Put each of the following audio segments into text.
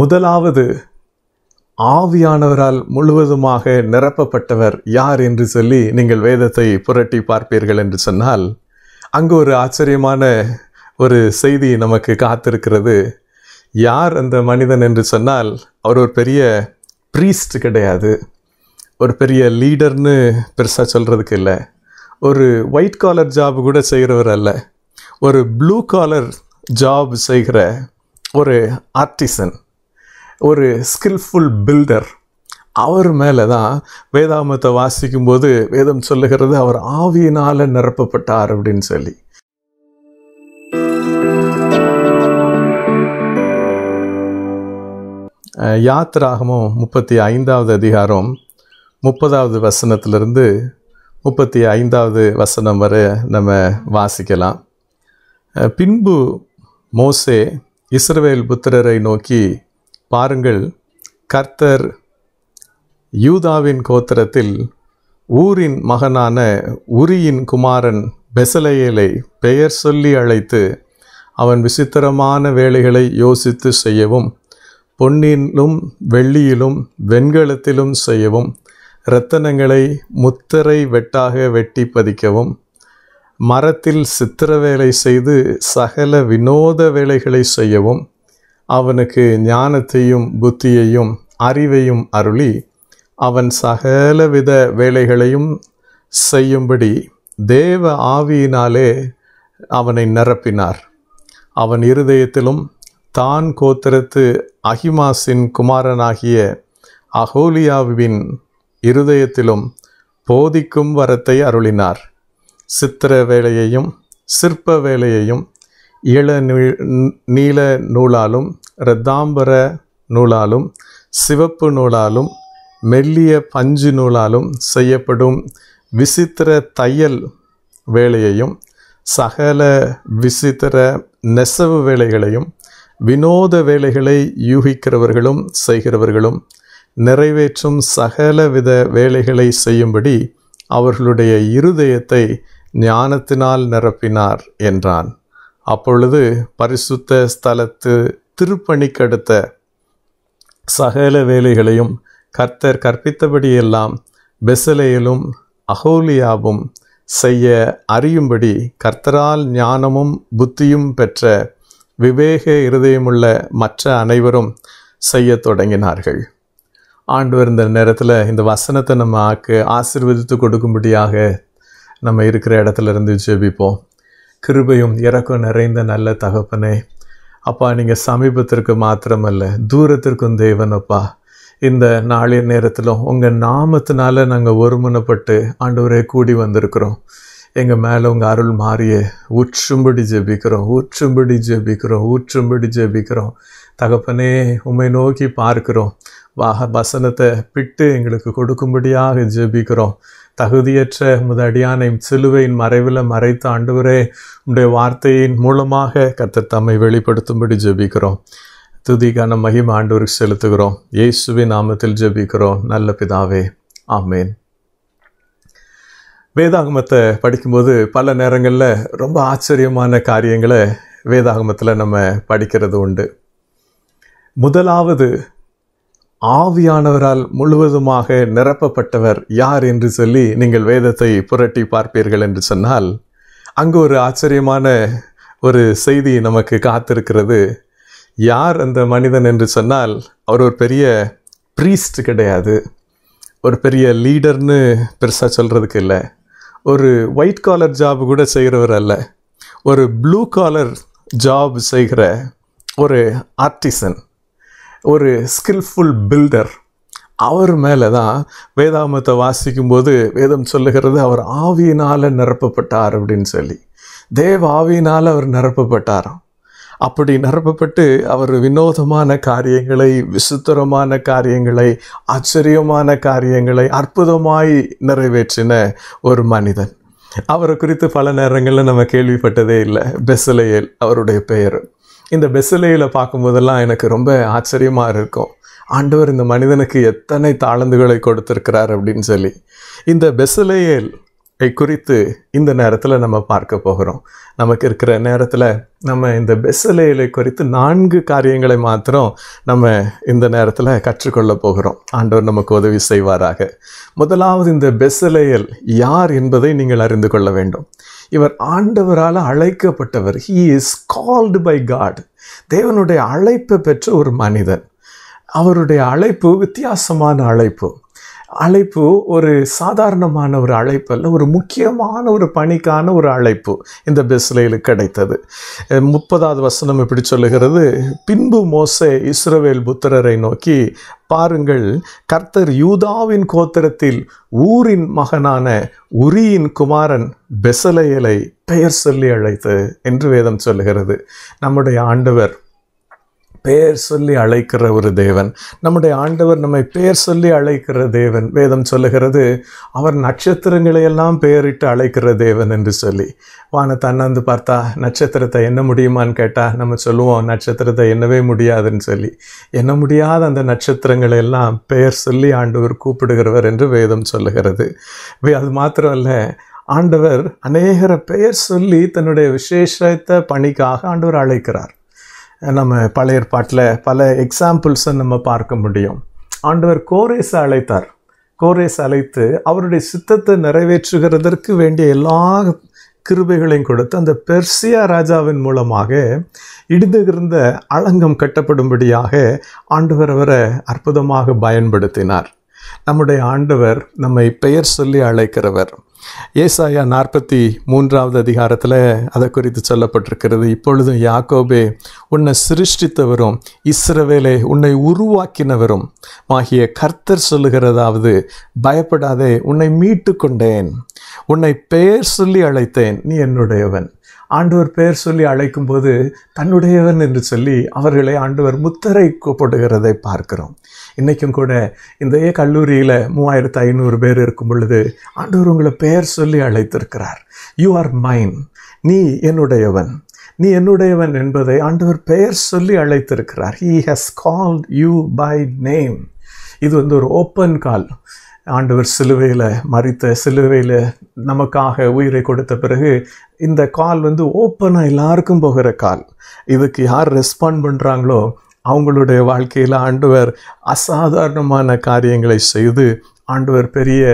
முதலாவது ஆவியானவரால் முழுவதுமாக நிரப்பப்பட்டவர் யார் என்று சொல்லி நீங்கள் வேதத்தை புரட்டி பார்ப்பீர்கள் என்று சொன்னால் அங்கு ஒரு ஆச்சரியமான ஒரு செய்தி நமக்கு காத்திருக்கிறது யார் அந்த மனிதன் என்று சொன்னால் அவர் ஒரு பெரிய ப்ரீஸ்ட் கிடையாது ஒரு பெரிய லீடர்னு பெருசாக சொல்கிறதுக்கு இல்லை ஒரு ஒயிட் காலர் ஜாப் கூட செய்கிறவர் அல்ல ஒரு ப்ளூ காலர் ஜாப் செய்கிற ஒரு ஆர்டிசன் ஒரு ஸ்கில்ஃபுல் பில்டர் அவர் மேலே தான் வேதாமத்தை வாசிக்கும்போது வேதம் சொல்லுகிறது அவர் ஆவியினால் நிரப்பப்பட்டார் அப்படின்னு சொல்லி யாத்ராகமும் முப்பத்தி ஐந்தாவது அதிகாரம் முப்பதாவது வசனத்திலிருந்து முப்பத்தி ஐந்தாவது வசனம் வரை நம்ம வாசிக்கலாம் பின்பு மோசே இஸ்ரவேல் புத்திரரை நோக்கி பாருங்கள் கர்த்தர் யூதாவின் கோத்திரத்தில் ஊரின் மகனான உரியின் குமாரன் பெசலையலை பெயர் சொல்லி அழைத்து அவன் விசித்திரமான வேலைகளை யோசித்து செய்யவும் பொன்னிலும் வெள்ளியிலும் வெண்கலத்திலும் செய்யவும் இரத்தனங்களை முத்திரை வெட்டாக வெட்டி பதிக்கவும் மரத்தில் சித்திர வேலை செய்து சகல வினோத வேலைகளை செய்யவும் அவனுக்கு ஞானத்தையும் புத்தியையும் அறிவையும் அருளி அவன் சகலவித வேலைகளையும் செய்யும்படி தேவ ஆவியினாலே அவனை நிரப்பினார் அவன் இருதயத்திலும் தான் கோத்திரத்து அஹிமாஸின் குமாரனாகிய அகோலியாவின் இருதயத்திலும் போதிக்கும் வரத்தை அருளினார் சித்திர வேலையையும் சிற்ப வேலையையும் இள நீல நூலாலும் இரத்தாம்பர நூலாலும் சிவப்பு நூலாலும் மெல்லிய பஞ்சு நூலாலும் செய்யப்படும் விசித்திர தையல் வேலையையும் சகல விசித்திர நெசவு வேலைகளையும் வினோத வேலைகளை யூகிக்கிறவர்களும் செய்கிறவர்களும் நிறைவேற்றும் சகலவித வேலைகளை செய்யும்படி அவர்களுடைய இருதயத்தை ஞானத்தினால் நிரப்பினார் என்றான் அப்பொழுது பரிசுத்த ஸ்தலத்து கடுத்த சகல வேலைகளையும் கர்த்தர் கற்பித்தபடியெல்லாம் பெசலேயிலும் அகோலியாவும் செய்ய அறியும்படி கர்த்தரால் ஞானமும் புத்தியும் பெற்ற விவேக இருதயமுள்ள மற்ற அனைவரும் செய்ய தொடங்கினார்கள் ஆண்டு வருந்த நேரத்தில் இந்த வசனத்தை நம்ம ஆக்கு ஆசிர்வதித்து கொடுக்கும்படியாக நம்ம இருக்கிற இடத்துல இருந்து ஜெபிப்போம் கிருபையும் இறக்கம் நிறைந்த நல்ல தகப்பனே அப்பா நீங்கள் சமீபத்திற்கு மாத்திரமல்ல தூரத்திற்கும் தேவனப்பா இந்த நாளின் நேரத்தில் உங்கள் நாமத்தினால நாங்கள் ஒருமனப்பட்டு ஆண்டவரே கூடி வந்திருக்கிறோம் எங்கள் மேலே உங்கள் அருள் மாறிய ஊற்றும்படி ஜெபிக்கிறோம் ஊற்றும்படி ஜெபிக்கிறோம் ஊற்றும்படி ஜெபிக்கிறோம் தகப்பனே உமை நோக்கி பார்க்கிறோம் வாக வசனத்தை பிட்டு எங்களுக்கு கொடுக்கும்படியாக ஜெபிக்கிறோம் தகுதியற்ற உமது அடியானை சிலுவையின் மறைவில் மறைத்த ஆண்டவரே உடைய வார்த்தையின் மூலமாக கத்தர் தம்மை வெளிப்படுத்தும்படி ஜெபிக்கிறோம் துதிக்கான மகிம ஆண்டவருக்கு செலுத்துகிறோம் இயேசுவின் நாமத்தில் ஜெபிக்கிறோம் நல்ல பிதாவே ஆமேன் வேதாகமத்தை படிக்கும்போது பல நேரங்களில் ரொம்ப ஆச்சரியமான காரியங்களை வேதாகமத்தில் நம்ம படிக்கிறது உண்டு முதலாவது ஆவியானவரால் முழுவதுமாக நிரப்பப்பட்டவர் யார் என்று சொல்லி நீங்கள் வேதத்தை புரட்டி பார்ப்பீர்கள் என்று சொன்னால் அங்கு ஒரு ஆச்சரியமான ஒரு செய்தி நமக்கு காத்திருக்கிறது யார் அந்த மனிதன் என்று சொன்னால் அவர் ஒரு பெரிய ப்ரீஸ்ட் கிடையாது ஒரு பெரிய லீடர்னு பெருசாக சொல்கிறதுக்கு இல்லை ஒரு ஒயிட் காலர் ஜாப் கூட செய்கிறவர் அல்ல ஒரு ப்ளூ காலர் ஜாப் செய்கிற ஒரு ஆர்டிசன் ஒரு ஸ்கில்ஃபுல் பில்டர் அவர் மேலே தான் வேதாமத்தை வாசிக்கும்போது வேதம் சொல்லுகிறது அவர் ஆவியினால் நிரப்பப்பட்டார் அப்படின்னு சொல்லி தேவ ஆவியினால் அவர் நிரப்பப்பட்டாராம் அப்படி நிரப்பப்பட்டு அவர் வினோதமான காரியங்களை விசித்திரமான காரியங்களை ஆச்சரியமான காரியங்களை அற்புதமாய் நிறைவேற்றின ஒரு மனிதன் அவரை குறித்து பல நேரங்களில் நம்ம கேள்விப்பட்டதே இல்லை பெசலையல் அவருடைய பெயர் இந்த பெசிலையில் பார்க்கும்போதெல்லாம் எனக்கு ரொம்ப ஆச்சரியமாக இருக்கும் ஆண்டவர் இந்த மனிதனுக்கு எத்தனை தாளந்துகளை கொடுத்துருக்கிறார் அப்படின்னு சொல்லி இந்த பெசலையல் குறித்து இந்த நேரத்தில் நம்ம பார்க்க போகிறோம் நமக்கு இருக்கிற நேரத்தில் நம்ம இந்த பெசலையலை குறித்து நான்கு காரியங்களை மாத்திரம் நம்ம இந்த நேரத்தில் கற்றுக்கொள்ள போகிறோம் ஆண்டவர் நமக்கு உதவி செய்வாராக முதலாவது இந்த பெசலையல் யார் என்பதை நீங்கள் அறிந்து கொள்ள வேண்டும் இவர் ஆண்டவரால் அழைக்கப்பட்டவர் he is called by God தேவனுடைய அழைப்பை பெற்ற ஒரு மனிதன் அவருடைய அழைப்பு வித்தியாசமான அழைப்பு அழைப்பு ஒரு சாதாரணமான ஒரு அழைப்பு அல்ல ஒரு முக்கியமான ஒரு பணிக்கான ஒரு அழைப்பு இந்த பெஸ்லையில் கிடைத்தது முப்பதாவது வசனம் இப்படி சொல்லுகிறது பின்பு மோசே இஸ்ரவேல் புத்திரரை நோக்கி பாருங்கள் கர்த்தர் யூதாவின் கோத்திரத்தில் ஊரின் மகனான உரியின் குமாரன் பெசலையலை பெயர் சொல்லி அழைத்து என்று வேதம் சொல்லுகிறது நம்முடைய ஆண்டவர் பெயர் சொல்லி அழைக்கிற ஒரு தேவன் நம்முடைய ஆண்டவர் நம்மை பெயர் சொல்லி அழைக்கிற தேவன் வேதம் சொல்லுகிறது அவர் நட்சத்திரங்களை எல்லாம் பெயரிட்டு அழைக்கிற தேவன் என்று சொல்லி வானத்தை அண்ணாந்து பார்த்தா நட்சத்திரத்தை என்ன முடியுமான்னு கேட்டால் நம்ம சொல்லுவோம் நட்சத்திரத்தை என்னவே முடியாதுன்னு சொல்லி என்ன முடியாத அந்த நட்சத்திரங்களை எல்லாம் பெயர் சொல்லி ஆண்டவர் கூப்பிடுகிறவர் என்று வேதம் சொல்லுகிறது அது மாத்திரம் அல்ல ஆண்டவர் அநேகரை பெயர் சொல்லி தன்னுடைய விசேஷத்தை பணிக்காக ஆண்டவர் அழைக்கிறார் நம்ம பழைய ஏற்பாட்டில் பல எக்ஸாம்பிள்ஸை நம்ம பார்க்க முடியும் ஆண்டவர் கோரேஸ் அழைத்தார் கோரேஸ் அழைத்து அவருடைய சித்தத்தை நிறைவேற்றுகிறதற்கு வேண்டிய எல்லா கிருபைகளையும் கொடுத்து அந்த பெர்சியா ராஜாவின் மூலமாக இடிந்துகிருந்த அலங்கம் கட்டப்படும்படியாக ஆண்டவர் அவரை அற்புதமாக பயன்படுத்தினார் நம்முடைய ஆண்டவர் நம்மை பெயர் சொல்லி அழைக்கிறவர் ஏசாயா நாற்பத்தி மூன்றாவது அதிகாரத்தில் அதை குறித்து சொல்லப்பட்டிருக்கிறது இப்பொழுதும் யாக்கோபே உன்னை சிருஷ்டித்தவரும் இஸ்ரவேலே உன்னை உருவாக்கினவரும் ஆகிய கர்த்தர் சொல்லுகிறதாவது பயப்படாதே உன்னை மீட்டு கொண்டேன் உன்னை பெயர் சொல்லி அழைத்தேன் நீ என்னுடையவன் ஆண்டவர் பெயர் சொல்லி அழைக்கும்போது தன்னுடையவன் என்று சொல்லி அவர்களை ஆண்டவர் முத்தரை கூப்பிடுகிறதை பார்க்கிறோம் இன்றைக்கும் கூட இந்த கல்லூரியில் மூவாயிரத்து ஐநூறு பேர் இருக்கும் பொழுது ஆண்டவர் உங்களை பெயர் சொல்லி அழைத்திருக்கிறார் யூ ஆர் மைன் நீ என்னுடையவன் நீ என்னுடையவன் என்பதை ஆண்டவர் பெயர் சொல்லி அழைத்திருக்கிறார் he has called you by name இது வந்து ஒரு ஓப்பன் கால் ஆண்டவர் சிலுவையில் மறித்த சிலுவையில் நமக்காக உயிரை கொடுத்த பிறகு இந்த கால் வந்து ஓப்பனாக எல்லாருக்கும் போகிற கால் இதுக்கு யார் ரெஸ்பாண்ட் பண்ணுறாங்களோ அவங்களுடைய வாழ்க்கையில் ஆண்டவர் அசாதாரணமான காரியங்களை செய்து ஆண்டவர் பெரிய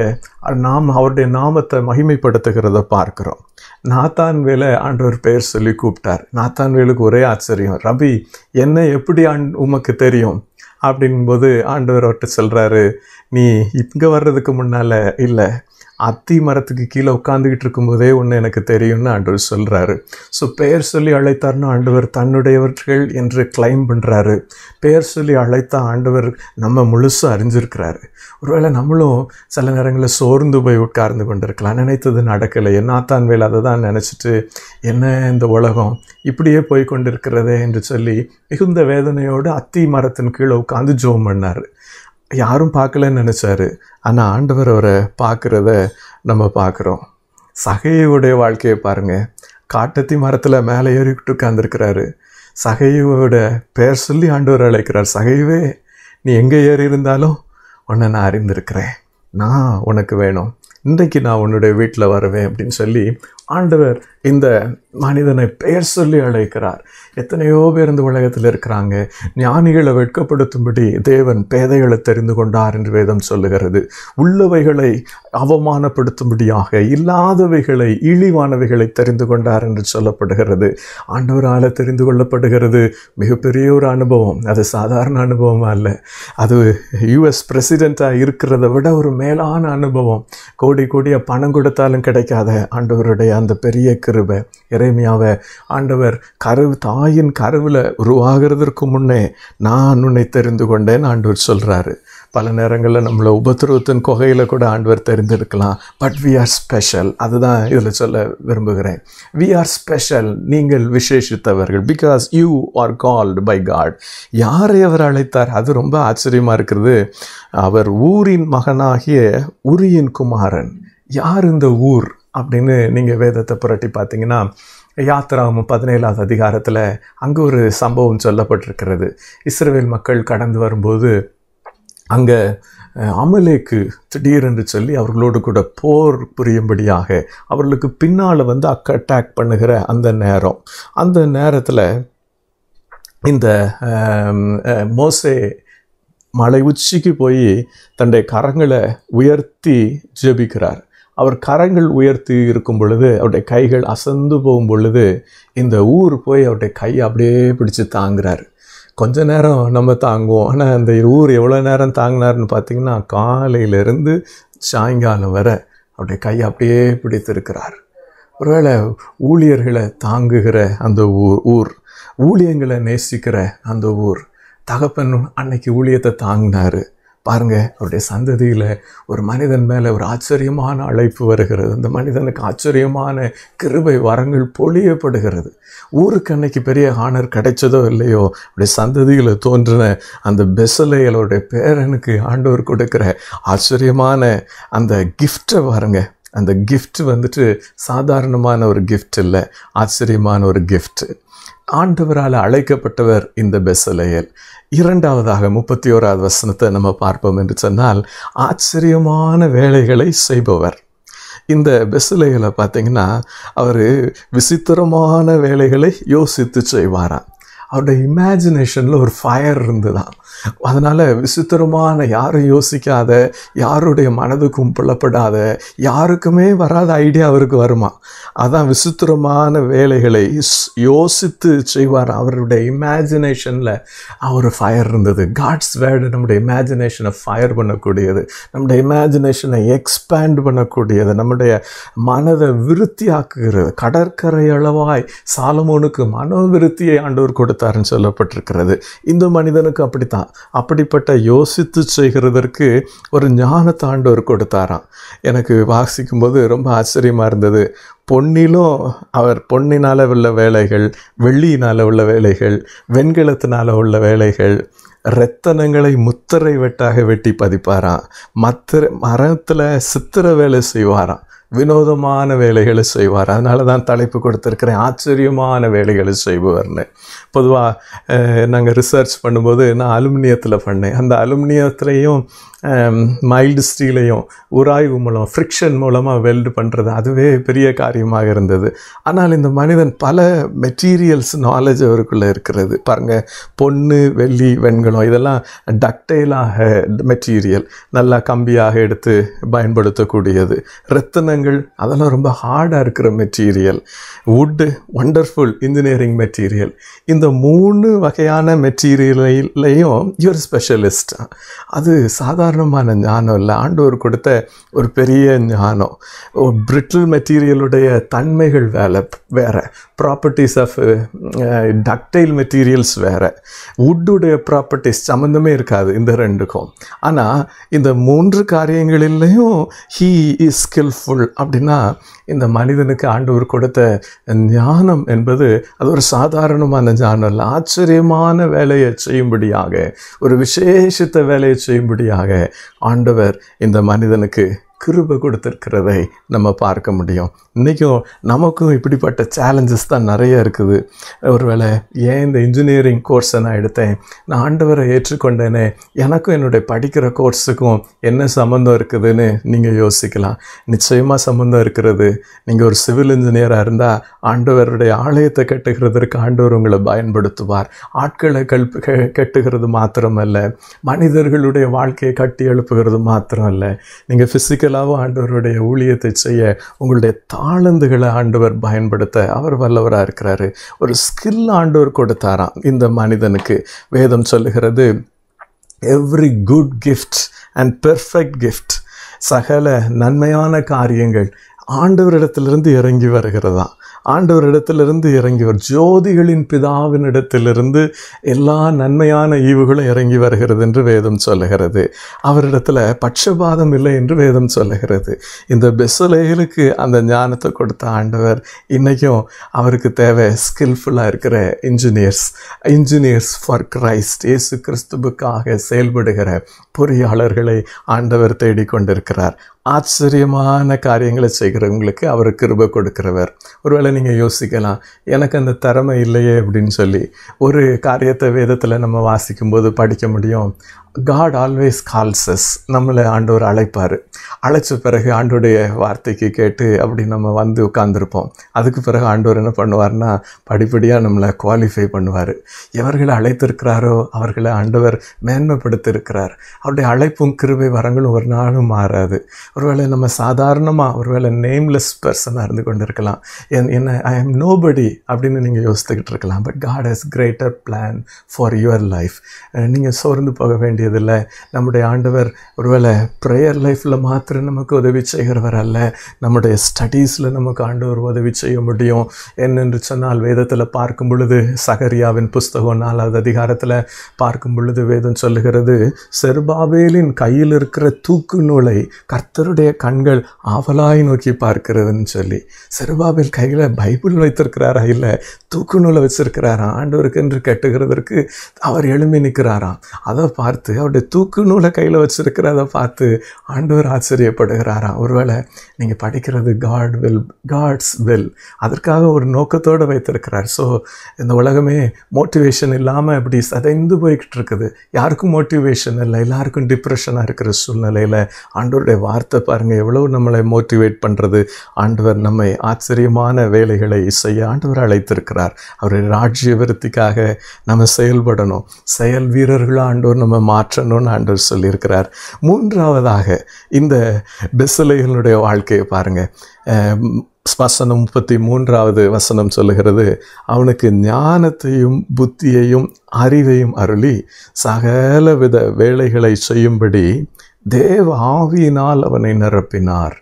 நாம் அவருடைய நாமத்தை மகிமைப்படுத்துகிறத பார்க்குறோம் நாத்தான் வேலை ஆண்டவர் பெயர் சொல்லி கூப்பிட்டார் நாத்தான் வேலுக்கு ஒரே ஆச்சரியம் ரவி என்ன எப்படி உமக்கு தெரியும் அப்படிங்கும்போது ஆண்டவர் அவர்கிட்ட சொல்கிறாரு நீ இங்கே வர்றதுக்கு முன்னால் இல்லை அத்தி மரத்துக்கு கீழே உட்காந்துக்கிட்டு இருக்கும்போதே ஒன்று எனக்கு தெரியும்னு ஆண்டவர் சொல்கிறாரு ஸோ பெயர் சொல்லி அழைத்தார்னு ஆண்டவர் தன்னுடையவர்கள் என்று கிளைம் பண்ணுறாரு பெயர் சொல்லி அழைத்த ஆண்டவர் நம்ம முழுசாக அறிஞ்சிருக்கிறாரு ஒருவேளை நம்மளும் சில நேரங்களில் சோர்ந்து போய் உட்கார்ந்து கொண்டிருக்கலாம் நினைத்தது நடக்கலை என்னாத்தான் வேலை அதை தான் நினச்சிட்டு என்ன இந்த உலகம் இப்படியே போய் கொண்டிருக்கிறதே என்று சொல்லி மிகுந்த வேதனையோடு அத்தி மரத்தின் கீழே உட்காந்து ஜோம் பண்ணார் யாரும் பார்க்கலன்னு நினச்சாரு ஆனால் ஆண்டவர் அவரை பார்க்குறத நம்ம பார்க்குறோம் சகையுடைய வாழ்க்கையை பாருங்கள் காட்டத்தி மரத்தில் மேலே ஏறிக்கிட்டு உட்காந்துருக்கிறாரு சகையோட பேர் சொல்லி ஆண்டவர் அழைக்கிறார் சகைவே நீ எங்கே ஏறி இருந்தாலும் உன்னை நான் அறிந்திருக்கிறேன் நான் உனக்கு வேணும் இன்றைக்கு நான் உன்னுடைய வீட்டில் வருவேன் அப்படின்னு சொல்லி ஆண்டவர் இந்த மனிதனை பெயர் சொல்லி அழைக்கிறார் எத்தனையோ பேர் இந்த உலகத்தில் இருக்கிறாங்க ஞானிகளை வெட்கப்படுத்தும்படி தேவன் பேதைகளை தெரிந்து கொண்டார் என்று வேதம் சொல்லுகிறது உள்ளவைகளை அவமானப்படுத்தும்படியாக இல்லாதவைகளை இழிவானவைகளை தெரிந்து கொண்டார் என்று சொல்லப்படுகிறது ஆண்டவரால் தெரிந்து கொள்ளப்படுகிறது மிகப்பெரிய ஒரு அனுபவம் அது சாதாரண அனுபவம் அல்ல அது யுஎஸ் பிரசிடெண்ட்டாக இருக்கிறத விட ஒரு மேலான அனுபவம் கோடி கோடியாக பணம் கொடுத்தாலும் கிடைக்காத ஆண்டவருடைய அந்த பெரிய கிருபை இறைமையாவை ஆண்டவர் கருவு தாயின் கருவில் உருவாகிறதுக்கு முன்னே நான் உன்னை தெரிந்து கொண்டேன் ஆண்டவர் சொல்கிறாரு பல நேரங்களில் நம்மளை உபத்திரவத்தின் கொகையில் கூட ஆண்டவர் தெரிந்திருக்கலாம் பட் வி ஆர் ஸ்பெஷல் அதுதான் இதில் சொல்ல விரும்புகிறேன் வி ஆர் ஸ்பெஷல் நீங்கள் விசேஷித்தவர்கள் because you are called by God யாரை அவர் அழைத்தார் அது ரொம்ப ஆச்சரியமாக இருக்கிறது அவர் ஊரின் மகனாகிய உரியின் குமாரன் யார் இந்த ஊர் அப்படின்னு நீங்கள் வேதத்தை புரட்டி பார்த்தீங்கன்னா யாத்திராவும் பதினேழாவது அதிகாரத்தில் அங்கே ஒரு சம்பவம் சொல்லப்பட்டிருக்கிறது இஸ்ரேல் மக்கள் கடந்து வரும்போது அங்கே அமலேக்கு திடீரென்று சொல்லி அவர்களோடு கூட போர் புரியும்படியாக அவர்களுக்கு பின்னால் வந்து அக்க அட்டாக் பண்ணுகிற அந்த நேரம் அந்த நேரத்தில் இந்த மோசே மலை உச்சிக்கு போய் தன்னுடைய கரங்களை உயர்த்தி ஜெபிக்கிறார் அவர் கரங்கள் உயர்த்தி இருக்கும் பொழுது அவருடைய கைகள் அசந்து போகும் பொழுது இந்த ஊர் போய் அவருடைய கையை அப்படியே பிடிச்சி தாங்குறாரு கொஞ்ச நேரம் நம்ம தாங்குவோம் ஆனால் அந்த ஊர் எவ்வளோ நேரம் தாங்கினார்னு பார்த்திங்கன்னா காலையிலேருந்து சாயங்காலம் வர அவருடைய கையை அப்படியே பிடித்திருக்கிறார் ஒருவேளை ஊழியர்களை தாங்குகிற அந்த ஊர் ஊர் ஊழியங்களை நேசிக்கிற அந்த ஊர் தகப்பன் அன்னைக்கு ஊழியத்தை தாங்கினார் பாருங்கள் அவருடைய சந்ததியில் ஒரு மனிதன் மேலே ஒரு ஆச்சரியமான அழைப்பு வருகிறது அந்த மனிதனுக்கு ஆச்சரியமான கிருபை வரங்கள் பொழியப்படுகிறது ஊருக்கு அன்னைக்கு பெரிய ஹானர் கிடைச்சதோ இல்லையோ அவருடைய சந்ததியில் தோன்றின அந்த பெசலையலோடைய பேரனுக்கு ஆண்டவர் கொடுக்குற ஆச்சரியமான அந்த கிஃப்டை பாருங்கள் அந்த கிஃப்ட் வந்துட்டு சாதாரணமான ஒரு கிஃப்ட் இல்லை ஆச்சரியமான ஒரு கிஃப்ட்டு ஆண்டவரால் அழைக்கப்பட்டவர் இந்த பெசலையல் இரண்டாவதாக முப்பத்தி ஓராவது வசனத்தை நம்ம பார்ப்போம் என்று சொன்னால் ஆச்சரியமான வேலைகளை செய்பவர் இந்த பெசிலைகளை பார்த்தீங்கன்னா அவர் விசித்திரமான வேலைகளை யோசித்து செய்வாராம் அவருடைய இமேஜினேஷனில் ஒரு ஃபயர் இருந்துதான் அதனால் விசித்திரமான யாரும் யோசிக்காத யாருடைய மனதுக்கும் புலப்படாத யாருக்குமே வராத ஐடியா அவருக்கு வருமா அதான் விசித்திரமான வேலைகளை யோசித்து செய்வார் அவருடைய இமேஜினேஷனில் அவர் ஃபயர் இருந்தது காட்ஸ் வேர்டு நம்முடைய இமேஜினேஷனை ஃபயர் பண்ணக்கூடியது நம்முடைய இமேஜினேஷனை எக்ஸ்பேண்ட் பண்ணக்கூடியது நம்முடைய மனதை விருத்தியாக்குகிறது கடற்கரை அளவாய் சாலமோனுக்கு மனோவிருத்தியை ஆண்டவர் கொடுத்து கொடுத்தாருன்னு சொல்லப்பட்டிருக்கிறது இந்த மனிதனுக்கு அப்படித்தான் அப்படிப்பட்ட யோசித்து செய்கிறதற்கு ஒரு ஞானத்தை ஆண்டவர் கொடுத்தாராம் எனக்கு வாசிக்கும் போது ரொம்ப ஆச்சரியமாக இருந்தது பொன்னிலும் அவர் பொன்னினால் உள்ள வேலைகள் வெள்ளியினால் உள்ள வேலைகள் வெண்கலத்தினால் உள்ள வேலைகள் ரத்தனங்களை முத்தரை வெட்டாக வெட்டி பதிப்பாராம் மத்திர மரத்தில் சித்திர வேலை செய்வாராம் வினோதமான வேலைகளை செய்வார் அதனால தான் தலைப்பு கொடுத்துருக்குறேன் ஆச்சரியமான வேலைகளை செய்வார்னு பொதுவாக நாங்கள் ரிசர்ச் பண்ணும்போது நான் அலுமினியத்தில் பண்ணேன் அந்த அலுமினியத்துலேயும் மைல்டு um, ஸ்டீலையும் உராய்வு மூலம் ஃப்ரிக்ஷன் மூலமாக வெல்டு பண்ணுறது அதுவே பெரிய காரியமாக இருந்தது ஆனால் இந்த மனிதன் பல மெட்டீரியல்ஸ் நாலேஜ் அவருக்குள்ளே இருக்கிறது பாருங்கள் பொண்ணு வெள்ளி வெண்கலம் இதெல்லாம் டக்டைலாக மெட்டீரியல் நல்லா கம்பியாக எடுத்து பயன்படுத்தக்கூடியது ரத்தினங்கள் அதெல்லாம் ரொம்ப ஹார்டாக இருக்கிற material wood wonderful engineering material இந்த மூணு வகையான மெட்டீரியலையும் இவர் ஸ்பெஷலிஸ்ட் அது சாதாரண சாதாரணமான ஞானம் இல்லை ஆண்டவர் கொடுத்த ஒரு பெரிய ஞானம் பிரிட்டில் மெட்டீரியலுடைய தன்மைகள் வேலை வேறு ப்ராப்பர்ட்டிஸ் ஆஃப் டக்டைல் மெட்டீரியல்ஸ் வேறு உட்டுடைய ப்ராப்பர்ட்டிஸ் சம்மந்தமே இருக்காது இந்த ரெண்டுக்கும் ஆனால் இந்த மூன்று காரியங்களிலையும் ஹீ இஸ் ஸ்கில்ஃபுல் அப்படின்னா இந்த மனிதனுக்கு ஆண்டவர் கொடுத்த ஞானம் என்பது அது ஒரு சாதாரணமான ஞானம் இல்லை ஆச்சரியமான வேலையை செய்யும்படியாக ஒரு விசேஷித்த வேலையை செய்யும்படியாக ஆண்டவர் இந்த மனிதனுக்கு கிருபை கொடுத்துருக்கிறதை நம்ம பார்க்க முடியும் இன்றைக்கும் நமக்கும் இப்படிப்பட்ட சேலஞ்சஸ் தான் நிறைய இருக்குது ஒருவேளை ஏன் இந்த இன்ஜினியரிங் கோர்ஸை நான் எடுத்தேன் நான் ஆண்டவரை ஏற்றுக்கொண்டேனே எனக்கும் என்னுடைய படிக்கிற கோர்ஸுக்கும் என்ன சம்மந்தம் இருக்குதுன்னு நீங்கள் யோசிக்கலாம் நிச்சயமாக சம்மந்தம் இருக்கிறது நீங்கள் ஒரு சிவில் இன்ஜினியராக இருந்தால் ஆண்டவருடைய ஆலயத்தை கட்டுகிறதற்கு ஆண்டவர் உங்களை பயன்படுத்துவார் ஆட்களை கல்பு கட்டுகிறது மாத்திரமல்ல மனிதர்களுடைய வாழ்க்கையை கட்டி எழுப்புகிறது மாத்திரம் அல்ல நீங்கள் ஃபிசிக்கல் எல்லாவும் ஆண்டவருடைய ஊழியத்தை செய்ய உங்களுடைய தாளந்துகளை ஆண்டவர் பயன்படுத்த அவர் வல்லவராக இருக்கிறாரு ஒரு ஸ்கில் ஆண்டவர் கொடுத்தாராம் இந்த மனிதனுக்கு வேதம் சொல்லுகிறது every good gift and perfect gift சகல நன்மையான காரியங்கள் ஆண்டவரிடத்திலிருந்து இறங்கி வருகிறதா ஆண்டவரிடத்திலிருந்து இறங்கியவர் ஜோதிகளின் பிதாவினிடத்திலிருந்து எல்லா நன்மையான ஈவுகளும் இறங்கி வருகிறது என்று வேதம் சொல்லுகிறது அவரிடத்தில் பட்சபாதம் இல்லை என்று வேதம் சொல்லுகிறது இந்த பெசலேலுக்கு அந்த ஞானத்தை கொடுத்த ஆண்டவர் இன்றைக்கும் அவருக்கு தேவை ஸ்கில்ஃபுல்லாக இருக்கிற இன்ஜினியர்ஸ் இன்ஜினியர்ஸ் ஃபார் கிரைஸ்ட் இயேசு கிறிஸ்துவுக்காக செயல்படுகிற பொறியாளர்களை ஆண்டவர் தேடிக்கொண்டிருக்கிறார் ஆச்சரியமான காரியங்களை செய்கிறவங்களுக்கு அவர் கிருபை கொடுக்கிறவர் ஒருவேளை நீங்கள் யோசிக்கலாம் எனக்கு அந்த திறமை இல்லையே அப்படின்னு சொல்லி ஒரு காரியத்தை வேதத்தில் நம்ம வாசிக்கும்போது படிக்க முடியும் காட் ஆல்வேஸ் கால்சஸ் நம்மளை ஆண்டவர் அழைப்பார் அழைச்ச பிறகு ஆண்டோடைய வார்த்தைக்கு கேட்டு அப்படி நம்ம வந்து உட்காந்துருப்போம் அதுக்கு பிறகு ஆண்டவர் என்ன பண்ணுவார்னா படிப்படியாக நம்மளை குவாலிஃபை பண்ணுவார் எவர்களை அழைத்திருக்கிறாரோ அவர்களை ஆண்டவர் மேன்மைப்படுத்தியிருக்கிறார் அவருடைய அழைப்பும் கிருபை வரங்களும் ஒரு நாளும் மாறாது ஒருவேளை நம்ம சாதாரணமாக ஒருவேளை நேம்லெஸ் பர்சனாக இருந்து கொண்டு இருக்கலாம் என் என்ன ஐ ஆம் நோபடி அப்படின்னு நீங்கள் யோசித்துக்கிட்டு இருக்கலாம் but God has greater plan for your life நீங்கள் சோர்ந்து போக வேண்டிய வேண்டியதில்லை நம்முடைய ஆண்டவர் ஒருவேளை ப்ரேயர் லைஃப்பில் மாத்திரம் நமக்கு உதவி செய்கிறவர் அல்ல நம்முடைய ஸ்டடீஸில் நமக்கு ஆண்டவர் உதவி செய்ய முடியும் என்னென்று சொன்னால் வேதத்தில் பார்க்கும் பொழுது சகரியாவின் புஸ்தகம் நாலாவது அதிகாரத்தில் பார்க்கும் பொழுது வேதம் சொல்லுகிறது செர்பாவேலின் கையில் இருக்கிற தூக்கு நூலை கர்த்தருடைய கண்கள் ஆவலாய் நோக்கி பார்க்கிறதுன்னு சொல்லி செருபாவேல் கையில் பைபிள் வைத்திருக்கிறாரா இல்லை தூக்கு நூலை வச்சிருக்கிறாரா ஆண்டவருக்கு என்று கெட்டுகிறதற்கு அவர் எழுமி நிற்கிறாராம் அதை பார்த்து அவருடைய தூக்கு நூலை கையில் வச்சுருக்கிறத பார்த்து ஆண்டவர் ஆச்சரியப்படுகிறாரா ஒருவேளை நீங்கள் படிக்கிறது காட் வில் காட்ஸ் வில் அதற்காக ஒரு நோக்கத்தோடு வைத்திருக்கிறார் ஸோ இந்த உலகமே மோட்டிவேஷன் இல்லாமல் இப்படி சதைந்து போய்கிட்டு இருக்குது யாருக்கும் மோட்டிவேஷன் இல்லை எல்லாருக்கும் டிப்ரெஷனாக இருக்கிற சூழ்நிலையில் ஆண்டவருடைய வார்த்தை பாருங்கள் எவ்வளோ நம்மளை மோட்டிவேட் பண்ணுறது ஆண்டவர் நம்மை ஆச்சரியமான வேலைகளை செய்ய ஆண்டவர் அழைத்திருக்கிறார் அவருடைய ராஜ்ய விருத்திக்காக நம்ம செயல்படணும் செயல் வீரர்களாக ஆண்டவர் நம்ம மாற்றணும்னு ஆண்டவர் சொல்லியிருக்கிறார் மூன்றாவதாக இந்த பெசலைகளுடைய வாழ்க்கையை பாருங்கள் வசனம் முப்பத்தி மூன்றாவது வசனம் சொல்லுகிறது அவனுக்கு ஞானத்தையும் புத்தியையும் அறிவையும் அருளி சகலவித வேலைகளை செய்யும்படி தேவ ஆவியினால் அவனை நிரப்பினார்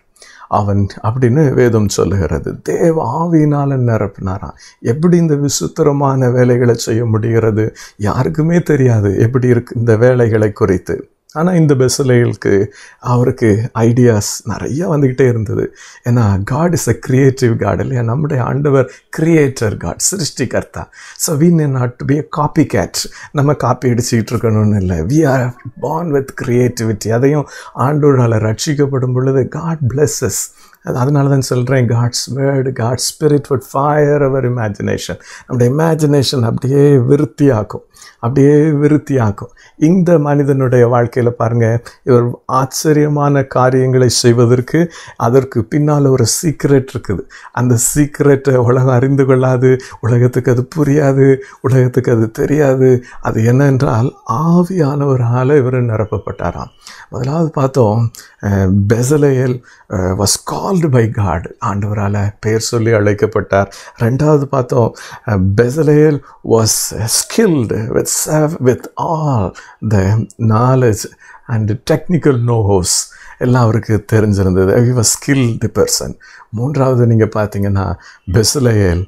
அவன் அப்படின்னு வேதம் சொல்லுகிறது தேவ ஆவியினால் நிரப்பினாரா எப்படி இந்த விசித்திரமான வேலைகளை செய்ய முடிகிறது யாருக்குமே தெரியாது எப்படி இருக்கு இந்த வேலைகளை குறித்து ஆனால் இந்த பெசலேலுக்கு அவருக்கு ஐடியாஸ் நிறையா வந்துக்கிட்டே இருந்தது ஏன்னா God is a creative God இல்லையா நம்முடைய ஆண்டவர் கிரியேட்டர் காட் சிருஷ்டிகர்த்தா so we not to be a copy cat நம்ம காப்பி அடிச்சுக்கிட்டு இருக்கணும்னு இல்லை we are born with creativity அதையும் ஆண்டோரால் ரட்சிக்கப்படும் பொழுது காட் பிளஸ்ஸஸ் அது அதனால தான் சொல்கிறேன் God's word God's spirit would fire அவர் இமேஜினேஷன் நம்முடைய இமேஜினேஷன் அப்படியே விருத்தியாக்கும் அப்படியே விருத்தியாக்கும் இந்த மனிதனுடைய வாழ்க்கையில் பாருங்கள் இவர் ஆச்சரியமான காரியங்களை செய்வதற்கு அதற்கு பின்னால் ஒரு சீக்ரெட் இருக்குது அந்த சீக்ரெட்டை உலகம் அறிந்து கொள்ளாது உலகத்துக்கு அது புரியாது உலகத்துக்கு அது தெரியாது அது என்னென்றால் ஆவியானவரால் இவர் நிரப்பப்பட்டாராம் முதலாவது பார்த்தோம் Bezalel was called called by God ஆண்டவரால் பெயர் சொல்லி அழைக்கப்பட்டார் ரெண்டாவது பார்த்தோம் Bezalel was skilled with with all the knowledge and technical knowhows எல்லாம் அவருக்கு தெரிஞ்சிருந்தது ஐ வாஸ் ஸ்கில்டு பர்சன் மூன்றாவது நீங்கள் பார்த்தீங்கன்னா Bezalel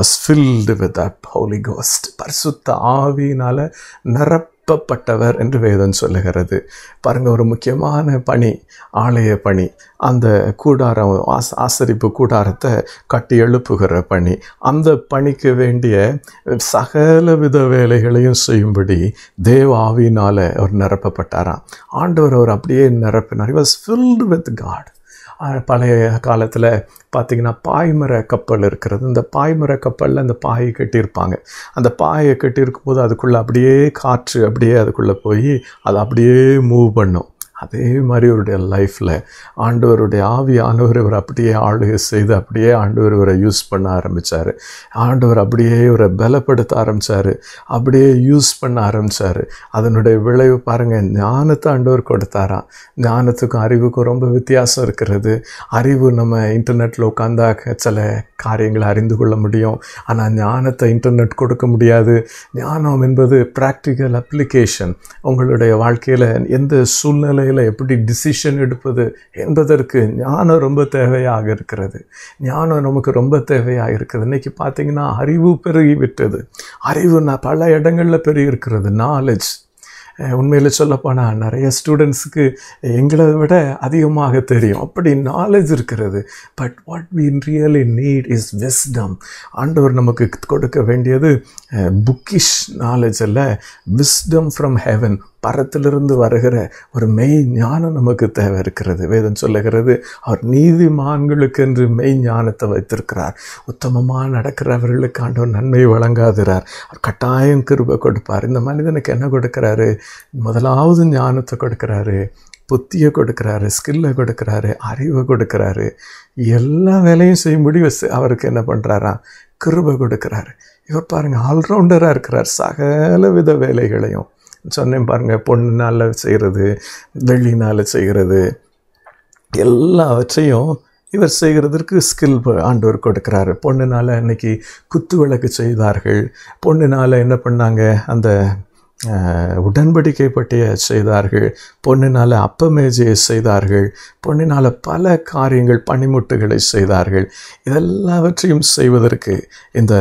was filled with up holy ghost பரிசுத்த ஆவியினால் நிரப் எழுப்பப்பட்டவர் என்று வேதம் சொல்லுகிறது பாருங்கள் ஒரு முக்கியமான பணி ஆலய பணி அந்த கூடாரம் ஆஸ் ஆசரிப்பு கூடாரத்தை கட்டி எழுப்புகிற பணி அந்த பணிக்கு வேண்டிய சகல வித வேலைகளையும் செய்யும்படி தேவ ஆவியினால் அவர் நிரப்பப்பட்டாராம் ஆண்டவர் அவர் அப்படியே நிரப்பினார் வாஸ் ஃபில்டு வித் காட் பழைய காலத்தில் பார்த்திங்கன்னா பாய்மர கப்பல் இருக்கிறது இந்த பாய்மர கப்பலில் அந்த பாயை கட்டியிருப்பாங்க அந்த பாயை கட்டியிருக்கும் போது அதுக்குள்ளே அப்படியே காற்று அப்படியே அதுக்குள்ளே போய் அதை அப்படியே மூவ் பண்ணும் அதே மாதிரி அவருடைய லைஃப்பில் ஆண்டவருடைய ஆவியானவர் இவர் அப்படியே ஆளுகை செய்து அப்படியே ஆண்டவர் இவரை யூஸ் பண்ண ஆரம்பித்தார் ஆண்டவர் அப்படியே இவரை பலப்படுத்த ஆரம்பித்தார் அப்படியே யூஸ் பண்ண ஆரம்பித்தார் அதனுடைய விளைவு பாருங்கள் ஞானத்தை ஆண்டவர் கொடுத்தாராம் ஞானத்துக்கும் அறிவுக்கும் ரொம்ப வித்தியாசம் இருக்கிறது அறிவு நம்ம இன்டர்நெட்டில் உட்காந்தா சில காரியங்களை அறிந்து கொள்ள முடியும் ஆனால் ஞானத்தை இன்டர்நெட் கொடுக்க முடியாது ஞானம் என்பது ப்ராக்டிக்கல் அப்ளிகேஷன் உங்களுடைய வாழ்க்கையில் எந்த சூழ்நிலையில் எப்படி டிசிஷன் எடுப்பது என்பதற்கு ஞானம் ரொம்ப தேவையாக இருக்கிறது ஞானம் நமக்கு ரொம்ப தேவையாக இருக்கிறது இன்றைக்கி பார்த்திங்கன்னா அறிவு பெருகிவிட்டது அறிவு நான் பல இடங்களில் பெருகி இருக்கிறது நாலேஜ் உண்மையில் சொல்லப்போனால் நிறைய ஸ்டூடெண்ட்ஸுக்கு எங்களை விட அதிகமாக தெரியும் அப்படி நாலேஜ் இருக்கிறது but what we really need is wisdom ஆண்டவர் நமக்கு கொடுக்க வேண்டியது புக்கிஷ் நாலேஜ் அல்ல விஸ்டம் ஃப்ரம் ஹெவன் பரத்திலிருந்து வருகிற ஒரு மெய் ஞானம் நமக்கு தேவை இருக்கிறது வேதம் சொல்லுகிறது அவர் நீதிமான்களுக்கு என்று மெய் ஞானத்தை வைத்திருக்கிறார் உத்தமமாக நடக்கிறவர்களுக்கு ஆண்டவர் நன்மை வழங்காதுறார் அவர் கட்டாயம் கிருபை கொடுப்பார் இந்த மனிதனுக்கு என்ன கொடுக்குறாரு முதலாவது ஞானத்தை கொடுக்குறாரு புத்தியை கொடுக்குறாரு ஸ்கில்லை கொடுக்குறாரு அறிவை கொடுக்குறாரு எல்லா வேலையும் செய்ய முடிவு அவருக்கு என்ன பண்ணுறாரா கிருபை கொடுக்குறாரு இவர் பாருங்கள் ஆல்ரவுண்டராக இருக்கிறார் சகல வித வேலைகளையும் சொன்னேன் பாருங்கள் பொண்ணுனால் செய்கிறது வெள்ளினால் செய்கிறது எல்லாவற்றையும் இவர் செய்கிறதற்கு ஸ்கில் ஆண்டவர் கொடுக்குறாரு பொண்ணுனால் இன்றைக்கி குத்து விளக்கு செய்தார்கள் பொண்ணுனால் என்ன பண்ணாங்க அந்த உடன்படிக்கை பட்டிய செய்தார்கள் பொண்ணினால் அப்பமேஜையை செய்தார்கள் பொண்ணினால் பல காரியங்கள் பனிமுட்டுகளை செய்தார்கள் இதெல்லாவற்றையும் செய்வதற்கு இந்த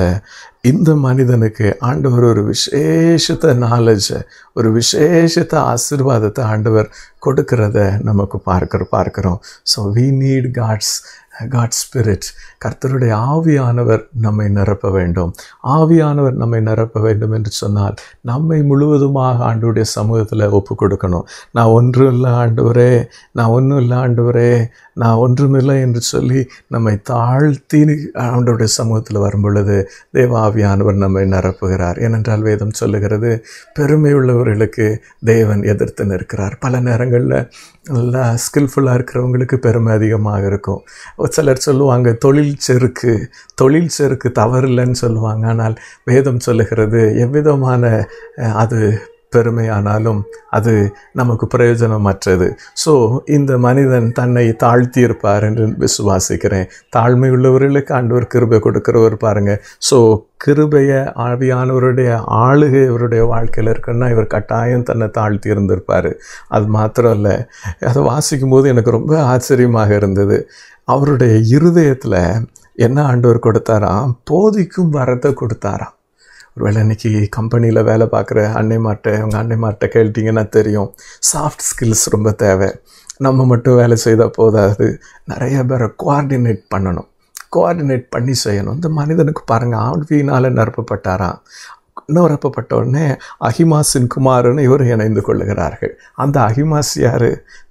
இந்த மனிதனுக்கு ஆண்டவர் ஒரு விசேஷத்த நாலேஜை ஒரு விசேஷத்த ஆசிர்வாதத்தை ஆண்டவர் கொடுக்கிறத நமக்கு பார்க்குற பார்க்குறோம் so we need God's God spirit கர்த்தருடைய ஆவியானவர் நம்மை நிரப்ப வேண்டும் ஆவியானவர் நம்மை நிரப்ப வேண்டும் என்று சொன்னால் நம்மை முழுவதுமாக ஆண்டுடைய சமூகத்தில் ஒப்பு கொடுக்கணும் நான் ஒன்றும் இல்லை வரே நான் ஒன்றும் இல்லை வரே நான் ஒன்றுமில்லை என்று சொல்லி நம்மை தாழ்த்தி ஆண்டோடைய சமூகத்தில் வரும் பொழுது தேவாவியானவர் நம்மை நிரப்புகிறார் ஏனென்றால் வேதம் சொல்லுகிறது பெருமை உள்ளவர்களுக்கு தேவன் எதிர்த்து நிற்கிறார் பல நேரங்களில் நல்லா ஸ்கில்ஃபுல்லாக இருக்கிறவங்களுக்கு பெருமை அதிகமாக இருக்கும் சிலர் சொல்லுவாங்க தொழில் செருக்கு தொழில் செருக்கு தவறில்லைன்னு சொல்லுவாங்க ஆனால் வேதம் சொல்லுகிறது எவ்விதமான அது பெருமையானாலும் அது நமக்கு பிரயோஜனமற்றது ஸோ இந்த மனிதன் தன்னை தாழ்த்தியிருப்பார் என்று விசுவாசிக்கிறேன் தாழ்மை உள்ளவர்களுக்கு ஆண்டவர் கிருபை கொடுக்கிறவர் பாருங்கள் ஸோ கிருபைய ஆவியானவருடைய ஆளுகை இவருடைய வாழ்க்கையில் இருக்குன்னா இவர் கட்டாயம் தன்னை தாழ்த்தி இருந்திருப்பார் அது மாத்திரம் இல்லை அதை வாசிக்கும் போது எனக்கு ரொம்ப ஆச்சரியமாக இருந்தது அவருடைய இருதயத்தில் என்ன ஆண்டவர் கொடுத்தாராம் போதிக்கும் வரத்தை கொடுத்தாராம் ஒருவேளை இன்றைக்கி கம்பெனியில் வேலை பார்க்குற அன்னைமார்கிட்ட அவங்க அன்னைமார்கிட்ட கேட்டிங்கன்னா தெரியும் சாஃப்ட் ஸ்கில்ஸ் ரொம்ப தேவை நம்ம மட்டும் வேலை செய்தால் போதாது நிறைய பேரை கோஆர்டினேட் பண்ணணும் கோஆர்டினேட் பண்ணி செய்யணும் இந்த மனிதனுக்கு பாருங்கள் ஆழ்வியினால் நிரப்பப்பட்டாரா நிரப்பப்பட்ட உடனே அஹிமாஸின் குமாரன் இவர் இணைந்து கொள்ளுகிறார்கள் அந்த அஹிமாஸ் யார்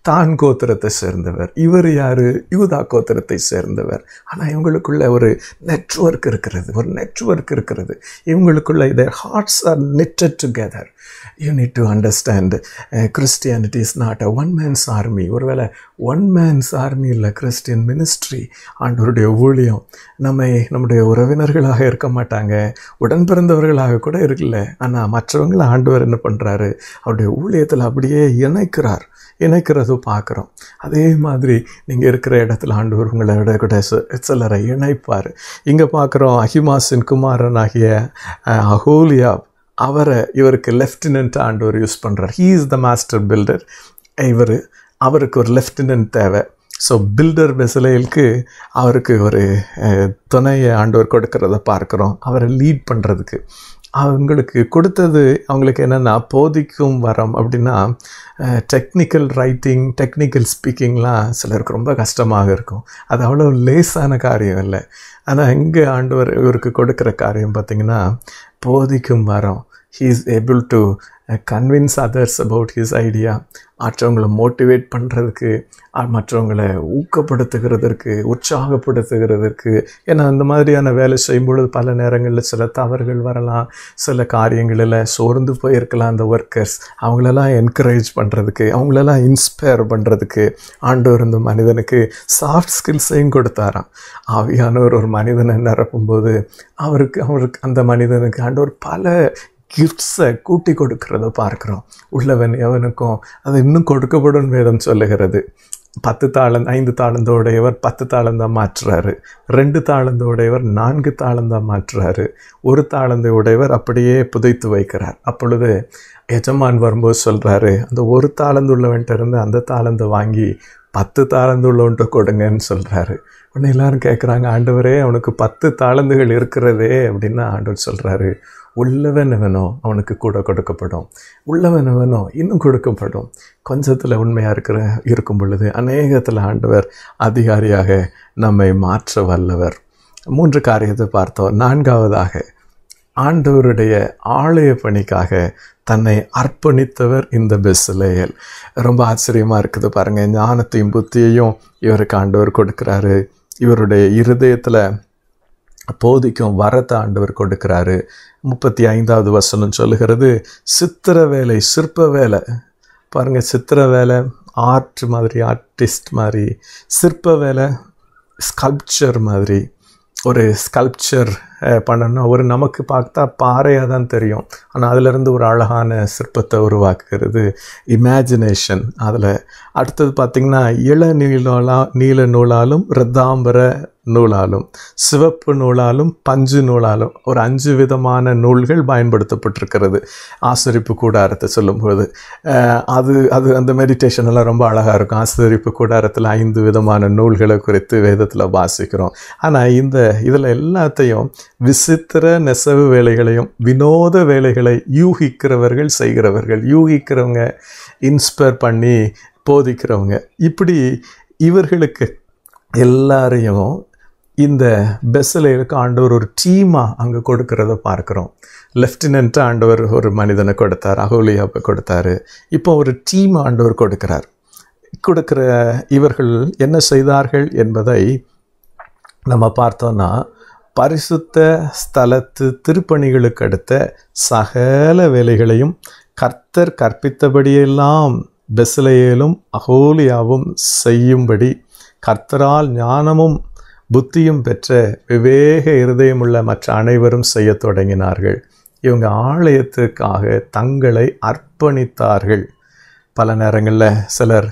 தான் கோத்திரத்தை சேர்ந்தவர் இவர் யாரு யூதா கோத்திரத்தை சேர்ந்தவர் ஆனால் இவங்களுக்குள்ள ஒரு நெட்ஒர்க் இருக்கிறது ஒரு நெட்ஒர்க் இருக்கிறது இவங்களுக்குள்ள their hearts are knitted together you need to understand Christianity is not a one man's army ஒருவேளை ஒன் மேன்ஸ் ஆர்மி இல்லை கிறிஸ்டியன் மினிஸ்ட்ரி ஆண்டவருடைய ஊழியம் நம்மை நம்முடைய உறவினர்களாக இருக்க மாட்டாங்க உடன் பிறந்தவர்களாக கூட இருக்கல ஆனால் மற்றவங்களை ஆண்டவர் என்ன பண்ணுறாரு அவருடைய ஊழியத்தில் அப்படியே இணைக்கிறார் இணைக்கிறதும் பார்க்குறோம் அதே மாதிரி நீங்கள் இருக்கிற இடத்துல ஆண்டவர் உங்களோட கூட சிலரை இணைப்பார் இங்கே பார்க்குறோம் அஹிமாசின் குமாரன் ஆகிய அஹோலியா அவரை இவருக்கு லெஃப்டினண்ட் ஆண்டவர் யூஸ் பண்ணுறார் he is the master builder இவர் அவருக்கு ஒரு லெஃப்டினன்ட் தேவை ஸோ பில்டர் பெசலைலுக்கு அவருக்கு ஒரு துணையை ஆண்டவர் கொடுக்கிறத பார்க்குறோம் அவரை லீட் பண்ணுறதுக்கு அவங்களுக்கு கொடுத்தது அவங்களுக்கு என்னென்னா போதிக்கும் வரம் அப்படின்னா டெக்னிக்கல் ரைட்டிங் டெக்னிக்கல் ஸ்பீக்கிங்லாம் சிலருக்கு ரொம்ப கஷ்டமாக இருக்கும் அது அவ்வளோ லேஸான காரியம் இல்லை ஆனால் எங்கே ஆண்டவர் இவருக்கு கொடுக்குற காரியம் பார்த்திங்கன்னா போதிக்கும் வரம் he is able to convince others about his idea மற்றவங்களை மோட்டிவேட் பண்ணுறதுக்கு மற்றவங்களை ஊக்கப்படுத்துகிறதற்கு உற்சாகப்படுத்துகிறதற்கு ஏன்னா அந்த மாதிரியான வேலை செய்யும் பொழுது பல நேரங்களில் சில தவறுகள் வரலாம் சில காரியங்களில் சோர்ந்து போயிருக்கலாம் அந்த ஒர்க்கர்ஸ் அவங்களெல்லாம் என்கரேஜ் பண்ணுறதுக்கு அவங்களெல்லாம் இன்ஸ்பயர் பண்ணுறதுக்கு ஆண்டு இருந்த மனிதனுக்கு சாஃப்ட் ஸ்கில்ஸையும் கொடுத்தாராம் ஆவியானவர் ஒரு மனிதனை நிரப்பும்போது அவருக்கு அவருக்கு அந்த மனிதனுக்கு ஆண்டவர் பல கிஃப்ட்ஸை கூட்டி கொடுக்கறத பார்க்குறோம் உள்ளவன் எவனுக்கும் அது இன்னும் கொடுக்கப்படும் வேதம் சொல்லுகிறது பத்து தாளம் ஐந்து தாளந்தோடையவர் பத்து தாளந்தாக மாற்றுறாரு ரெண்டு தாளந்தோடையவர் நான்கு தாளந்தான் மாற்றுறாரு ஒரு தாளந்தை உடையவர் அப்படியே புதைத்து வைக்கிறார் அப்பொழுது எஜமான் வரும்போது சொல்கிறாரு அந்த ஒரு தாளந்துள்ளவன்ட்ட இருந்து அந்த தாளந்தை வாங்கி பத்து உள்ளவன்ட்டு கொடுங்கன்னு சொல்கிறாரு உடனே எல்லாரும் கேட்குறாங்க ஆண்டவரே அவனுக்கு பத்து தாளந்துகள் இருக்கிறதே அப்படின்னா ஆண்டவர் சொல்கிறாரு உள்ளவனவனோ அவனுக்கு கூட கொடுக்கப்படும் உள்ளவனவனோ இன்னும் கொடுக்கப்படும் கொஞ்சத்தில் உண்மையாக இருக்கிற இருக்கும் பொழுது அநேகத்தில் ஆண்டவர் அதிகாரியாக நம்மை மாற்ற வல்லவர் மூன்று காரியத்தை பார்த்தோம் நான்காவதாக ஆண்டவருடைய ஆலய பணிக்காக தன்னை அர்ப்பணித்தவர் இந்த பெஸ்லேயல் ரொம்ப ஆச்சரியமாக இருக்குது பாருங்கள் ஞானத்தையும் புத்தியையும் இவருக்கு ஆண்டவர் கொடுக்குறாரு இவருடைய இருதயத்தில் போதிக்கும் வரத்தை ஆண்டவர் கொடுக்கிறாரு முப்பத்தி ஐந்தாவது வசனம் சொல்லுகிறது சித்திர வேலை சிற்ப வேலை பாருங்கள் சித்திர வேலை ஆர்ட் மாதிரி ஆர்டிஸ்ட் மாதிரி சிற்ப வேலை ஸ்கல்ப்சர் மாதிரி ஒரு ஸ்கல்ப்சர் பண்ணணும் ஒரு நமக்கு பார்த்தா பாறையாக தான் தெரியும் ஆனால் அதிலிருந்து ஒரு அழகான சிற்பத்தை உருவாக்குறது இமேஜினேஷன் அதில் அடுத்தது பார்த்திங்கன்னா இள நீளா நீல நூலாலும் ரத்தாம்பர நூலாலும் சிவப்பு நூலாலும் பஞ்சு நூலாலும் ஒரு அஞ்சு விதமான நூல்கள் பயன்படுத்தப்பட்டிருக்கிறது ஆசிரிப்பு கூடாரத்தை சொல்லும்போது அது அது அந்த மெடிடேஷன் எல்லாம் ரொம்ப அழகாக இருக்கும் ஆசிரிப்பு கூடாரத்தில் ஐந்து விதமான நூல்களை குறித்து வேதத்தில் வாசிக்கிறோம் ஆனால் இந்த இதில் எல்லாத்தையும் விசித்திர நெசவு வேலைகளையும் வினோத வேலைகளை யூகிக்கிறவர்கள் செய்கிறவர்கள் யூகிக்கிறவங்க இன்ஸ்பயர் பண்ணி போதிக்கிறவங்க இப்படி இவர்களுக்கு எல்லாரையும் இந்த பெஸ்ஸில் இருக்க ஆண்டவர் ஒரு டீமாக அங்கே கொடுக்கறத பார்க்குறோம் லெஃப்டினண்ட்டாக ஆண்டவர் ஒரு மனிதனை கொடுத்தார் அகோலியாவை கொடுத்தார் இப்போ ஒரு டீம் ஆண்டவர் கொடுக்கிறார் கொடுக்குற இவர்கள் என்ன செய்தார்கள் என்பதை நம்ம பார்த்தோன்னா பரிசுத்த ஸ்தலத்து திருப்பணிகளுக்கு அடுத்த சகல வேலைகளையும் கர்த்தர் கற்பித்தபடியெல்லாம் பெஸ்லையேலும் அகோலியாவும் செய்யும்படி கர்த்தரால் ஞானமும் புத்தியும் பெற்ற விவேக இருதயமுள்ள மற்ற அனைவரும் செய்ய தொடங்கினார்கள் இவங்க ஆலயத்திற்காக தங்களை அர்ப்பணித்தார்கள் பல நேரங்களில் சிலர்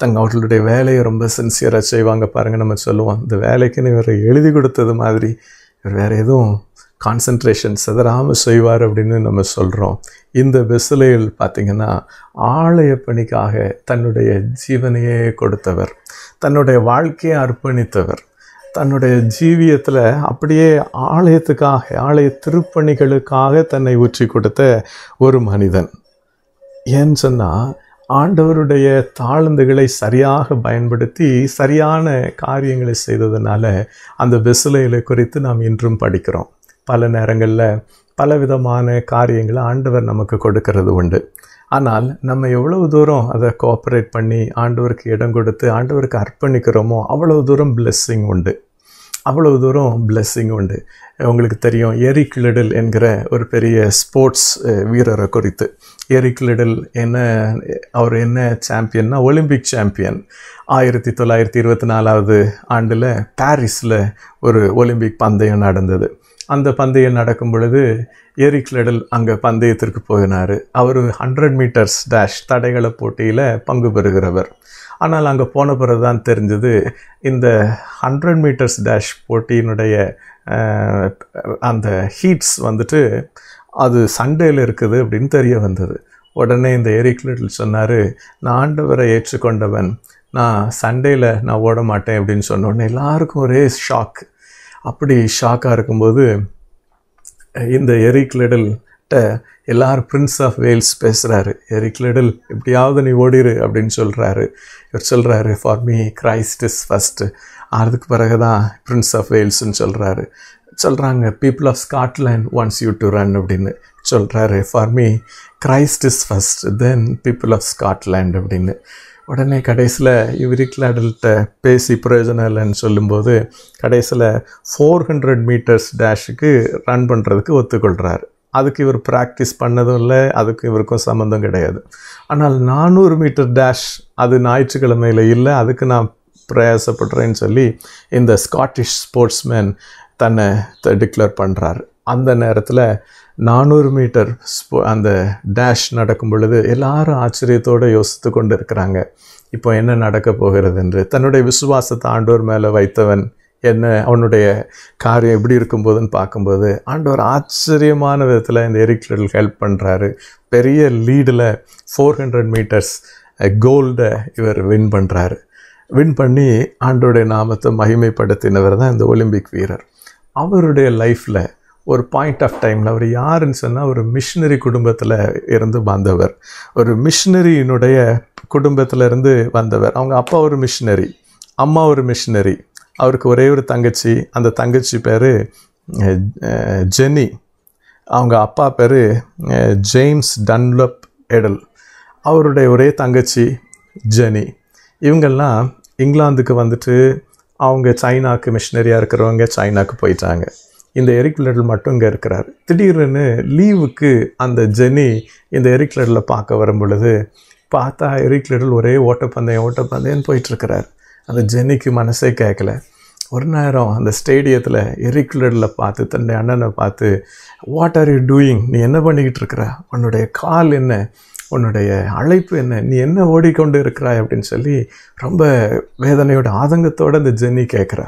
தங்க அவர்களுடைய வேலையை ரொம்ப சின்சியராக செய்வாங்க பாருங்கள் நம்ம சொல்லுவோம் இந்த வேலைக்குன்னு இவரை எழுதி கொடுத்தது மாதிரி இவர் வேறு எதுவும் கான்சன்ட்ரேஷன் சிதறாமல் செய்வார் அப்படின்னு நம்ம சொல்கிறோம் இந்த விசிலையில் பார்த்திங்கன்னா ஆலய பணிக்காக தன்னுடைய ஜீவனையே கொடுத்தவர் தன்னுடைய வாழ்க்கையை அர்ப்பணித்தவர் தன்னுடைய ஜீவியத்தில் அப்படியே ஆலயத்துக்காக ஆலய திருப்பணிகளுக்காக தன்னை ஊற்றி கொடுத்த ஒரு மனிதன் ஏன்னு சொன்னால் ஆண்டவருடைய தாழ்ந்துகளை சரியாக பயன்படுத்தி சரியான காரியங்களை செய்ததுனால அந்த விசிலைகளை குறித்து நாம் இன்றும் படிக்கிறோம் பல நேரங்களில் பலவிதமான காரியங்களை ஆண்டவர் நமக்கு கொடுக்கறது உண்டு ஆனால் நம்ம எவ்வளவு தூரம் அதை கோஆப்ரேட் பண்ணி ஆண்டவருக்கு இடம் கொடுத்து ஆண்டவருக்கு அர்ப்பணிக்கிறோமோ அவ்வளவு தூரம் பிளெஸ்ஸிங் உண்டு அவ்வளவு தூரம் பிளெஸ்ஸிங் உண்டு உங்களுக்கு தெரியும் ஏரி கிளிடல் என்கிற ஒரு பெரிய ஸ்போர்ட்ஸ் வீரரை குறித்து ஏரி கிளிடல் என்ன அவர் என்ன சாம்பியன்னா ஒலிம்பிக் சாம்பியன் ஆயிரத்தி தொள்ளாயிரத்தி இருபத்தி நாலாவது ஆண்டில் பாரிஸில் ஒரு ஒலிம்பிக் பந்தயம் நடந்தது அந்த பந்தயம் நடக்கும் பொழுது எரிக் லெடல் அங்கே பந்தயத்திற்கு போயினார் அவர் ஹண்ட்ரட் மீட்டர்ஸ் டேஷ் தடைகள போட்டியில் பங்கு பெறுகிறவர் ஆனால் அங்கே போன பிறகு தான் தெரிஞ்சது இந்த ஹண்ட்ரட் மீட்டர்ஸ் டேஷ் போட்டியினுடைய அந்த ஹீட்ஸ் வந்துட்டு அது சண்டேயில் இருக்குது அப்படின்னு தெரிய வந்தது உடனே இந்த எரிக் லெடல் சொன்னார் நான் ஆண்டவரை ஏற்றுக்கொண்டவன் நான் சண்டேயில் நான் ஓட மாட்டேன் அப்படின்னு சொன்னோடனே எல்லாருக்கும் ஒரே ஷாக் அப்படி ஷாக்காக இருக்கும்போது இந்த எரிக் லெடல்கிட்ட எல்லாரும் பிரின்ஸ் ஆஃப் வேல்ஸ் பேசுகிறாரு எரிக் லெடல் எப்படியாவது நீ ஓடிடு அப்படின்னு சொல்கிறாரு இவர் சொல்கிறாரு for me Christ is first அதுக்கு பிறகு தான் பிரின்ஸ் ஆஃப் வேல்ஸ்னு சொல்கிறாரு சொல்கிறாங்க people of Scotland once you to run அப்படின்னு சொல்கிறாரு for me Christ is first then people of Scotland அப்படின்னு உடனே கடைசியில் யுவரிக்கல் அடல்கிட்ட பேசி பிரயோஜனம் இல்லைன்னு சொல்லும்போது கடைசியில் ஃபோர் ஹண்ட்ரட் மீட்டர்ஸ் டேஷுக்கு ரன் பண்ணுறதுக்கு ஒத்துக்கொள்கிறார் அதுக்கு இவர் ப்ராக்டிஸ் பண்ணதும் இல்லை அதுக்கு இவருக்கும் சம்மந்தம் கிடையாது ஆனால் நானூறு மீட்டர் டேஷ் அது ஞாயிற்றுக்கிழமையில் இல்லை அதுக்கு நான் பிரயாசப்படுறேன்னு சொல்லி இந்த ஸ்காட்டிஷ் ஸ்போர்ட்ஸ்மேன் தன்னை டிக்ளேர் பண்ணுறாரு அந்த நேரத்தில் நானூறு மீட்டர் அந்த டேஷ் நடக்கும் பொழுது எல்லாரும் ஆச்சரியத்தோடு யோசித்து கொண்டு இருக்கிறாங்க இப்போ என்ன நடக்க போகிறது என்று தன்னுடைய விசுவாசத்தை ஆண்டோர் மேலே வைத்தவன் என்ன அவனுடைய காரியம் எப்படி இருக்கும்போதுன்னு பார்க்கும்போது ஆண்டவர் ஆச்சரியமான விதத்தில் இந்த எரிக் ஹெல்ப் பண்ணுறாரு பெரிய லீடில் ஃபோர் ஹண்ட்ரட் மீட்டர்ஸ் கோல்டை இவர் வின் பண்ணுறாரு வின் பண்ணி ஆண்டோடைய நாமத்தை மகிமைப்படுத்தினவர் தான் இந்த ஒலிம்பிக் வீரர் அவருடைய லைஃப்பில் ஒரு பாயிண்ட் ஆஃப் டைமில் அவர் யாருன்னு சொன்னால் ஒரு மிஷினரி குடும்பத்தில் இருந்து வந்தவர் ஒரு மிஷினரியினுடைய குடும்பத்தில் இருந்து வந்தவர் அவங்க அப்பா ஒரு மிஷினரி அம்மா ஒரு மிஷினரி அவருக்கு ஒரே ஒரு தங்கச்சி அந்த தங்கச்சி பேர் ஜெனி அவங்க அப்பா பேர் ஜேம்ஸ் டன்லப் எடல் அவருடைய ஒரே தங்கச்சி ஜெனி இவங்கெல்லாம் இங்கிலாந்துக்கு வந்துட்டு அவங்க சைனாவுக்கு மிஷினரியாக இருக்கிறவங்க சைனாவுக்கு போயிட்டாங்க இந்த எரிக் லெடல் மட்டும் இங்கே இருக்கிறார் திடீர்னு லீவுக்கு அந்த ஜெனி இந்த எரிக் லெடலை பார்க்க வரும் பொழுது பார்த்தா எரிக் லெடல் ஒரே ஓட்டப்பந்தயம் ஓட்டப்பந்தயம்னு போயிட்டுருக்கிறார் அந்த ஜெனிக்கு மனசே கேட்கல ஒரு நேரம் அந்த ஸ்டேடியத்தில் எரிக் லெடலில் பார்த்து தன்னுடைய அண்ணனை பார்த்து வாட் ஆர் யூ டூயிங் நீ என்ன பண்ணிக்கிட்டு இருக்கிற உன்னுடைய கால் என்ன உன்னுடைய அழைப்பு என்ன நீ என்ன ஓடிக்கொண்டு இருக்கிறாய் அப்படின்னு சொல்லி ரொம்ப வேதனையோட ஆதங்கத்தோடு அந்த ஜெனி கேட்குறா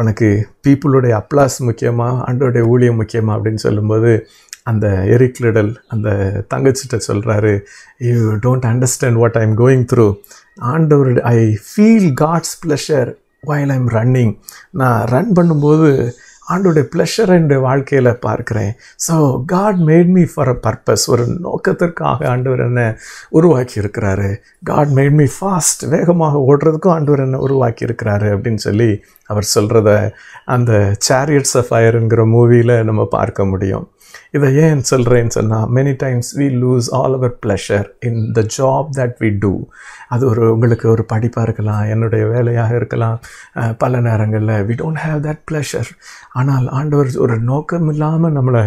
உனக்கு பீப்புளுடைய அப்ளாஸ் முக்கியமாக ஆண்டோடைய ஊழியம் முக்கியமாக அப்படின்னு சொல்லும்போது அந்த எரிக்லிடல் அந்த தங்கச்சிட்ட சொல்கிறாரு you don't understand what I am going through ஆண்டவருடைய I feel God's pleasure while I'm running நான் ரன் பண்ணும்போது ஆண்டோடைய ப்ளஷர் என்னுடைய வாழ்க்கையில் பார்க்குறேன் so God made me for a purpose ஒரு நோக்கத்திற்காக ஆண்டவர் என்னை உருவாக்கி இருக்கிறாரு காட் மேட் மீ ஃபாஸ்ட் வேகமாக ஓடுறதுக்கும் ஆண்டவர் என்னை உருவாக்கி இருக்கிறாரு அப்படின்னு சொல்லி அவர் சொல்கிறத அந்த சேரியட்ஸ் ஆஃப் ஃபயருங்கிற மூவியில் நம்ம பார்க்க முடியும் இதை ஏன் சொல்கிறேன்னு சொன்னால் many times we lose all our pleasure in the job that we do அது ஒரு உங்களுக்கு ஒரு படிப்பாக இருக்கலாம் என்னுடைய வேலையாக இருக்கலாம் பல நேரங்களில் we don't have that pleasure ஆனால் ஆண்டவர் ஒரு நோக்கம் இல்லாமல் நம்மளை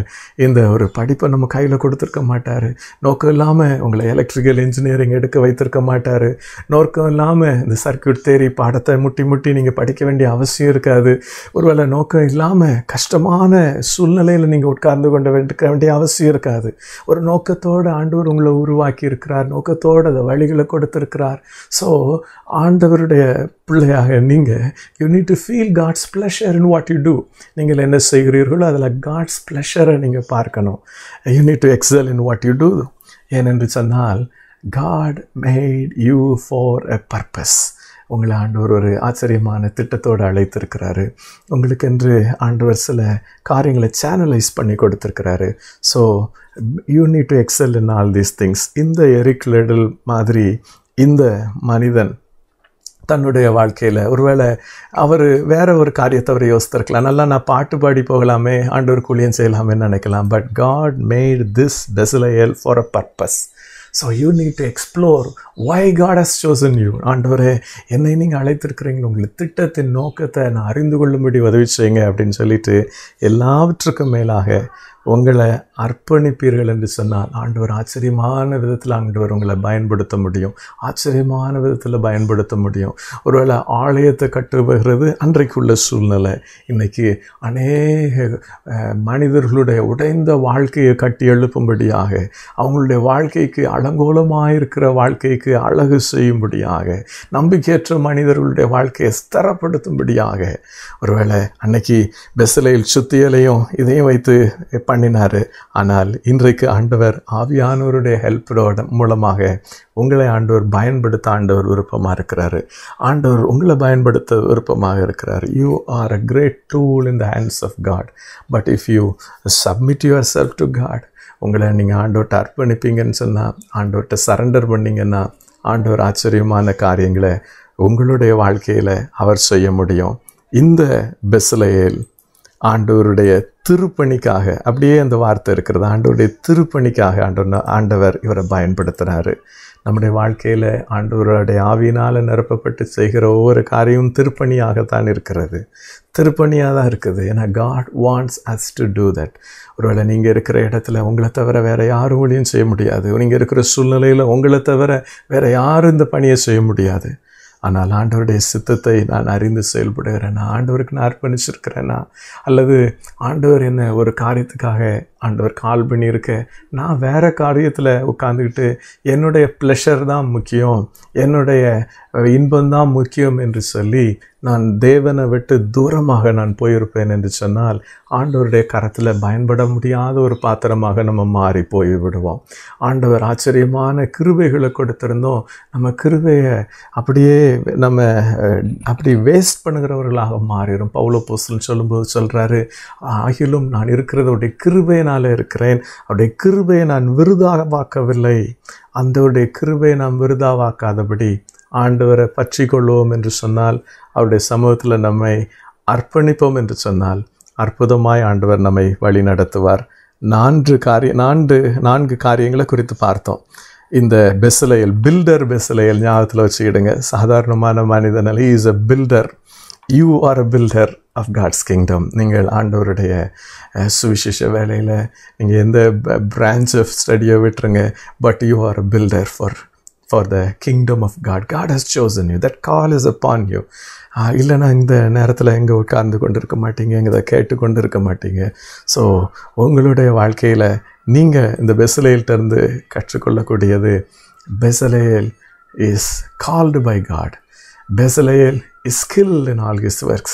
இந்த ஒரு படிப்பை நம்ம கையில் கொடுத்துருக்க மாட்டார் நோக்கம் இல்லாமல் உங்களை எலக்ட்ரிக்கல் இன்ஜினியரிங் எடுக்க வைத்திருக்க மாட்டார் நோக்கம் இல்லாமல் இந்த சர்க்கியூட் தேரி பாடத்தை முட்டி முட்டி நீங்கள் படிக்க வேண்டிய அவசியம் இருக்காது ஒருவேளை நோக்கம் இல்லாமல் கஷ்டமான சூழ்நிலையில் நீங்கள் உட்கார்ந்து கொண்ட எடுக்க வேண்டிய அவசியம் இருக்காது ஒரு நோக்கத்தோடு ஆண்டவர் உங்களை உருவாக்கி இருக்கிறார் நோக்கத்தோடு அதை வழிகளை கொடுத்துருக்கிறார் ஸோ ஆண்டவருடைய பிள்ளையாக நீங்கள் you need to feel God's pleasure in what you do நீங்கள் என்ன செய்கிறீர்களோ அதில் காட்ஸ் ப்ளஷரை நீங்கள் பார்க்கணும் you need to excel in what you do ஏனென்று சொன்னால் God made you for a purpose உங்களை ஆண்டவர் ஒரு ஆச்சரியமான திட்டத்தோடு அழைத்திருக்கிறாரு உங்களுக்கென்று ஆண்டவர் சில காரியங்களை சேனலைஸ் பண்ணி கொடுத்துருக்கிறாரு so you need to excel in all these things இந்த எரிக் லெடல் மாதிரி இந்த மனிதன் தன்னுடைய வாழ்க்கையில் ஒருவேளை அவர் வேறு ஒரு காரியத்தை அவர் யோசித்திருக்கலாம் நல்லா நான் பாட்டு பாடி போகலாமே ஆண்டவர் கூலியம் செய்யலாமே நினைக்கலாம் but God made this Bezalel for a purpose so you need to explore why God has chosen you ஆண்டவரே என்னை நீங்கள் அழைத்திருக்கிறீங்க உங்கள் திட்டத்தின் நோக்கத்தை நான் அறிந்து கொள்ளும்படி உதவி செய்யுங்க அப்படின்னு சொல்லிட்டு எல்லாவற்றுக்கும் மேலாக உங்களை அர்ப்பணிப்பீர்கள் என்று சொன்னால் ஆண்டவர் ஆச்சரியமான விதத்தில் ஆண்டவர் உங்களை பயன்படுத்த முடியும் ஆச்சரியமான விதத்தில் பயன்படுத்த முடியும் ஒருவேளை ஆலயத்தை அன்றைக்கு அன்றைக்குள்ள சூழ்நிலை இன்றைக்கி அநேக மனிதர்களுடைய உடைந்த வாழ்க்கையை கட்டி எழுப்பும்படியாக அவங்களுடைய வாழ்க்கைக்கு அலங்கோலமாக இருக்கிற வாழ்க்கைக்கு அழகு செய்யும்படியாக நம்பிக்கையற்ற மனிதர்களுடைய வாழ்க்கையை ஸ்திரப்படுத்தும்படியாக ஒருவேளை அன்னைக்கு பெசலையில் சுத்தியலையும் இதையும் வைத்து பண்ணினார் ஆனால் இன்றைக்கு ஆண்டவர் ஆவியானவருடைய ஹெல்ப்போட மூலமாக உங்களை ஆண்டவர் பயன்படுத்த ஆண்டவர் விருப்பமாக இருக்கிறாரு ஆண்டவர் உங்களை பயன்படுத்த விருப்பமாக இருக்கிறார் you are a great tool in the hands of God but if you submit yourself to God உங்களை நீங்கள் ஆண்டோட்ட அர்ப்பணிப்பீங்கன்னு சொன்னால் ஆண்டோட்ட சரண்டர் பண்ணிங்கன்னா ஆண்டவர் ஆச்சரியமான காரியங்களை உங்களுடைய வாழ்க்கையில் அவர் செய்ய முடியும் இந்த பெஸ்லையில் ஆண்டவருடைய திருப்பணிக்காக அப்படியே அந்த வார்த்தை இருக்கிறது ஆண்டவருடைய திருப்பணிக்காக ஆண்டவர் ஆண்டவர் இவரை பயன்படுத்துகிறாரு நம்முடைய வாழ்க்கையில் ஆண்டவருடைய ஆவியினால் நிரப்பப்பட்டு செய்கிற ஒவ்வொரு காரியமும் திருப்பணியாகத்தான் இருக்கிறது திருப்பணியாக தான் இருக்குது ஏன்னா God wants us to do that ஒருவேளை நீங்கள் இருக்கிற இடத்துல உங்களை தவிர வேறு யாரும் ஒளியும் செய்ய முடியாது நீங்கள் இருக்கிற சூழ்நிலையில் உங்களை தவிர வேறு யாரும் இந்த பணியை செய்ய முடியாது ஆனால் ஆண்டவருடைய சித்தத்தை நான் அறிந்து செயல்படுகிறேன்னா ஆண்டவருக்கு நான் அர்ப்பணிச்சிருக்கிறேன்னா அல்லது ஆண்டவர் என்ன ஒரு காரியத்துக்காக ஆண்டவர் கால் பண்ணியிருக்க நான் வேறு காரியத்தில் உட்காந்துக்கிட்டு என்னுடைய ப்ளஷர் தான் முக்கியம் என்னுடைய தான் முக்கியம் என்று சொல்லி நான் தேவனை விட்டு தூரமாக நான் போயிருப்பேன் என்று சொன்னால் ஆண்டவருடைய கரத்தில் பயன்பட முடியாத ஒரு பாத்திரமாக நம்ம மாறி போய் விடுவோம் ஆண்டவர் ஆச்சரியமான கிருவைகளை கொடுத்திருந்தோம் நம்ம கிருவையை அப்படியே நம்ம அப்படி வேஸ்ட் பண்ணுகிறவர்களாக மாறிடும் பவுலோ போஸ்டல் சொல்லும்போது சொல்கிறாரு ஆகிலும் நான் இருக்கிறதோடைய கிருபையை கிருபையினால் இருக்கிறேன் அவருடைய கிருபையை நான் விருதாவாக்கவில்லை அந்தவருடைய கிருபையை நாம் விருதாவாக்காதபடி ஆண்டவரை பற்றி கொள்வோம் என்று சொன்னால் அவருடைய சமூகத்தில் நம்மை அர்ப்பணிப்போம் என்று சொன்னால் அற்புதமாய் ஆண்டவர் நம்மை வழி நடத்துவார் நான்கு காரிய நான்கு நான்கு காரியங்களை குறித்து பார்த்தோம் இந்த பெசலையல் பில்டர் பெசலையல் ஞாபகத்தில் வச்சுக்கிடுங்க சாதாரணமான மனிதனால் is a builder you are a builder of God's kingdom நீங்கள் ஆண்டவருடைய சுவிசேஷ வேலையில் நீங்கள் எந்த பிரான்ச் ஆஃப் ஸ்டடியோ விட்டுருங்க but you are a builder for for the kingdom of God God has chosen you that call is upon you இல்லைனா இந்த நேரத்தில் எங்கே உட்கார்ந்து கொண்டு இருக்க மாட்டீங்க எங்கே இதை கொண்டு இருக்க மாட்டீங்க ஸோ உங்களுடைய வாழ்க்கையில் நீங்கள் இந்த பெசலேல்கிட்டருந்து கற்றுக்கொள்ளக்கூடியது Bezalel is called by God Bezalel is skilled in all his works.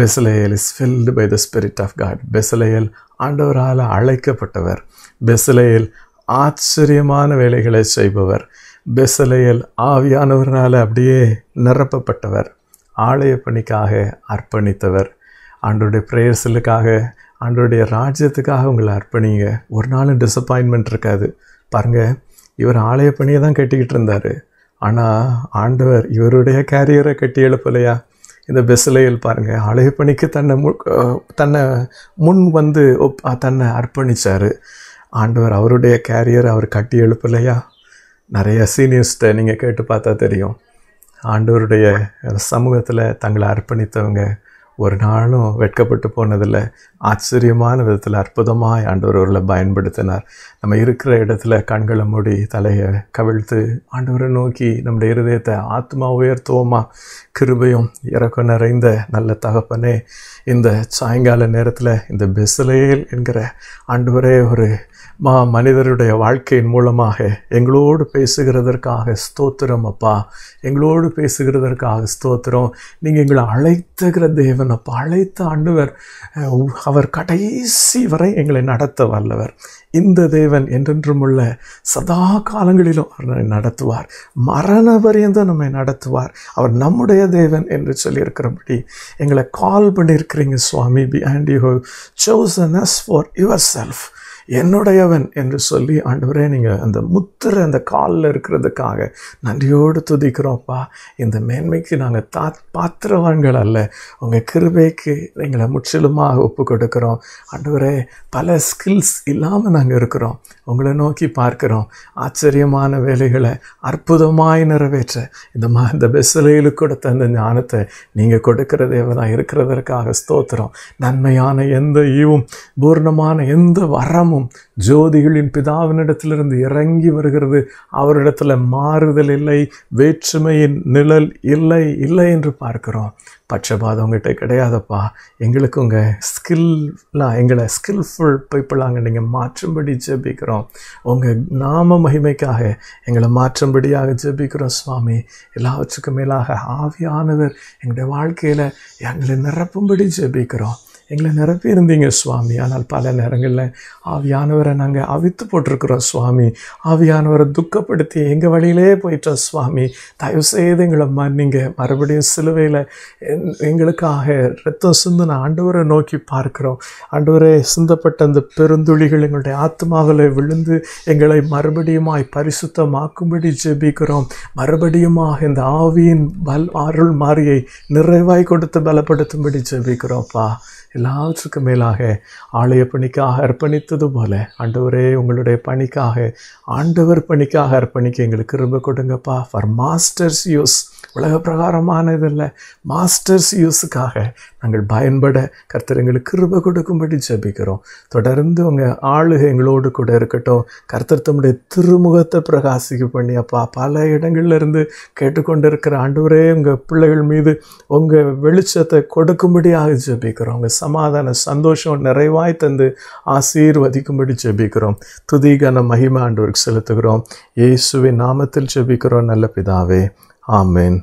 Bezalel is filled by the spirit of God Bezalel, ஆண்டவரால் அழைக்கப்பட்டவர் பெசலையில் ஆச்சரியமான வேலைகளை செய்பவர் பெசலையில் ஆவியானவரால் அப்படியே நிரப்பப்பட்டவர் ஆலய பணிக்காக அர்ப்பணித்தவர் ஆண்டோடைய ப்ரேயர்ஸலுக்காக ஆண்டோடைய ராஜ்யத்துக்காக உங்களை அர்ப்பணிங்க ஒரு நாளும் டிசப்பாயின்மெண்ட் இருக்காது பாருங்கள் இவர் ஆலய பணியை தான் கேட்டுக்கிட்டு இருந்தார் ஆனால் ஆண்டவர் இவருடைய கேரியரை கட்டி எழுப்பலையா இந்த பெஸ்லையில் பாருங்கள் அழகு பணிக்கு தன்னை மு தன்னை முன் வந்து ஒப் தன்னை அர்ப்பணித்தார் ஆண்டவர் அவருடைய கேரியர் அவர் கட்டி எழுப்பலையா நிறைய சீனியர்ஸ்கிட்ட நீங்கள் கேட்டு பார்த்தா தெரியும் ஆண்டவருடைய சமூகத்தில் தங்களை அர்ப்பணித்தவங்க ஒரு நாளும் வெட்கப்பட்டு போனதில் ஆச்சரியமான விதத்தில் அற்புதமாக ஆண்டவர் பயன்படுத்தினார் நம்ம இருக்கிற இடத்துல கண்களை மூடி தலையை கவிழ்த்து ஆண்டவரை நோக்கி நம்முடைய இருதயத்தை ஆத்மா உயர்த்துவோமா கிருபையும் இறக்கம் நிறைந்த நல்ல தகப்பனே இந்த சாயங்கால நேரத்தில் இந்த பெசலேல் என்கிற ஆண்டவரே ஒரு மா மனிதருடைய வாழ்க்கையின் மூலமாக எங்களோடு பேசுகிறதற்காக ஸ்தோத்திரம் அப்பா எங்களோடு பேசுகிறதற்காக ஸ்தோத்திரம் நீங்கள் எங்களை அழைத்துகிற தேவன் அப்பா அழைத்த ஆண்டவர் அவர் கடைசி வரை எங்களை நடத்த வல்லவர் இந்த தேவன் என்றென்றும் உள்ள சதா காலங்களிலும் அவர் நம்மை நடத்துவார் மரண பரியந்தம் நம்மை நடத்துவார் அவர் நம்முடைய தேவன் என்று சொல்லியிருக்கிறபடி எங்களை கால் பண்ணியிருக்கிறீங்க சுவாமி be and you have chosen us for yourself என்னுடையவன் என்று சொல்லி ஆண்டவரே நீங்கள் அந்த முத்திர அந்த காலில் இருக்கிறதுக்காக நன்றியோடு துதிக்கிறோம்ப்பா இந்த மேன்மைக்கு நாங்கள் தா பாத்திரவான்கள் அல்ல உங்கள் கிருபைக்கு எங்களை முற்றிலுமாக ஒப்பு கொடுக்குறோம் ஆண்டவரே பல ஸ்கில்ஸ் இல்லாமல் நாங்கள் இருக்கிறோம் உங்களை நோக்கி பார்க்குறோம் ஆச்சரியமான வேலைகளை அற்புதமாய் நிறைவேற்ற இந்த மா இந்த பெஸ்லையில் கொடுத்த அந்த ஞானத்தை நீங்கள் கொடுக்கிற தான் இருக்கிறதற்காக ஸ்தோத்திரம் நன்மையான எந்த ஈவும் பூர்ணமான எந்த வரமும் ஜெபம் ஜோதிகளின் பிதாவினிடத்திலிருந்து இறங்கி வருகிறது அவரிடத்தில் மாறுதல் இல்லை வேற்றுமையின் நிழல் இல்லை இல்லை என்று பார்க்கிறோம் பட்சபாதம் உங்கள்கிட்ட கிடையாதப்பா எங்களுக்கு உங்கள் ஸ்கில்லாம் எங்களை ஸ்கில்ஃபுல் பீப்புளாங்க நீங்கள் மாற்றும்படி ஜெபிக்கிறோம் உங்கள் நாம மகிமைக்காக எங்களை மாற்றும்படியாக ஜெபிக்கிறோம் சுவாமி எல்லாவற்றுக்கும் மேலாக ஆவியானவர் எங்களுடைய வாழ்க்கையில் எங்களை நிரப்பும்படி ஜெபிக்கிறோம் எங்களை நிரப்பி இருந்தீங்க சுவாமி ஆனால் பல நேரங்களில் ஆவியானவரை நாங்கள் அவித்து போட்டிருக்கிறோம் சுவாமி ஆவியானவரை துக்கப்படுத்தி எங்கள் வழியிலே போயிட்டோம் சுவாமி தயவு செய்து எங்களை மன்னிங்க மறுபடியும் சிலுவையில் எங்களுக்காக ரத்தம் சிந்தின ஆண்டவரை நோக்கி பார்க்குறோம் ஆண்டவரே சிந்தப்பட்ட அந்த பெருந்துளிகள் எங்களுடைய ஆத்மாவில் விழுந்து எங்களை மறுபடியுமாய் பரிசுத்தமாக்கும்படி ஜெபிக்கிறோம் மறுபடியுமாக இந்த ஆவியின் பல் அருள் மாறியை நிறைவாய் கொடுத்து பலப்படுத்தும்படி ஜெபிக்கிறோம்ப்பா எல்லாத்துக்கும் மேலாக ஆலய பணிக்காக அர்ப்பணித்தது போல ஆண்டவரே உங்களுடைய பணிக்காக ஆண்டவர் பணிக்காக அர்ப்பணிக்க எங்களுக்கு ரொம்ப கொடுங்கப்பா ஃபார் மாஸ்டர்ஸ் யூஸ் உலக பிரகாரமானதில்லை மாஸ்டர்ஸ் யூஸுக்காக நாங்கள் பயன்பட கர்த்தரங்களுக்கு எங்களுக்கு கிருப கொடுக்கும்படி ஜபிக்கிறோம் தொடர்ந்து உங்கள் ஆளுகை எங்களோடு கூட இருக்கட்டும் கர்த்தர் தம்முடைய திருமுகத்தை பிரகாசிக்க பண்ணி அப்பா பல இடங்கள்லேருந்து கேட்டுக்கொண்டிருக்கிற ஆண்டவரே உங்கள் பிள்ளைகள் மீது உங்கள் வெளிச்சத்தை கொடுக்கும்படியாக ஜபிக்கிறோம் உங்கள் சமாதான சந்தோஷம் நிறைவாய் தந்து ஆசீர்வதிக்கும்படி ஜெபிக்கிறோம் துதிகன மகிமாண்டோருக்கு செலுத்துகிறோம் இயேசுவின் நாமத்தில் ஜெபிக்கிறோம் நல்ல பிதாவே ஆமேன்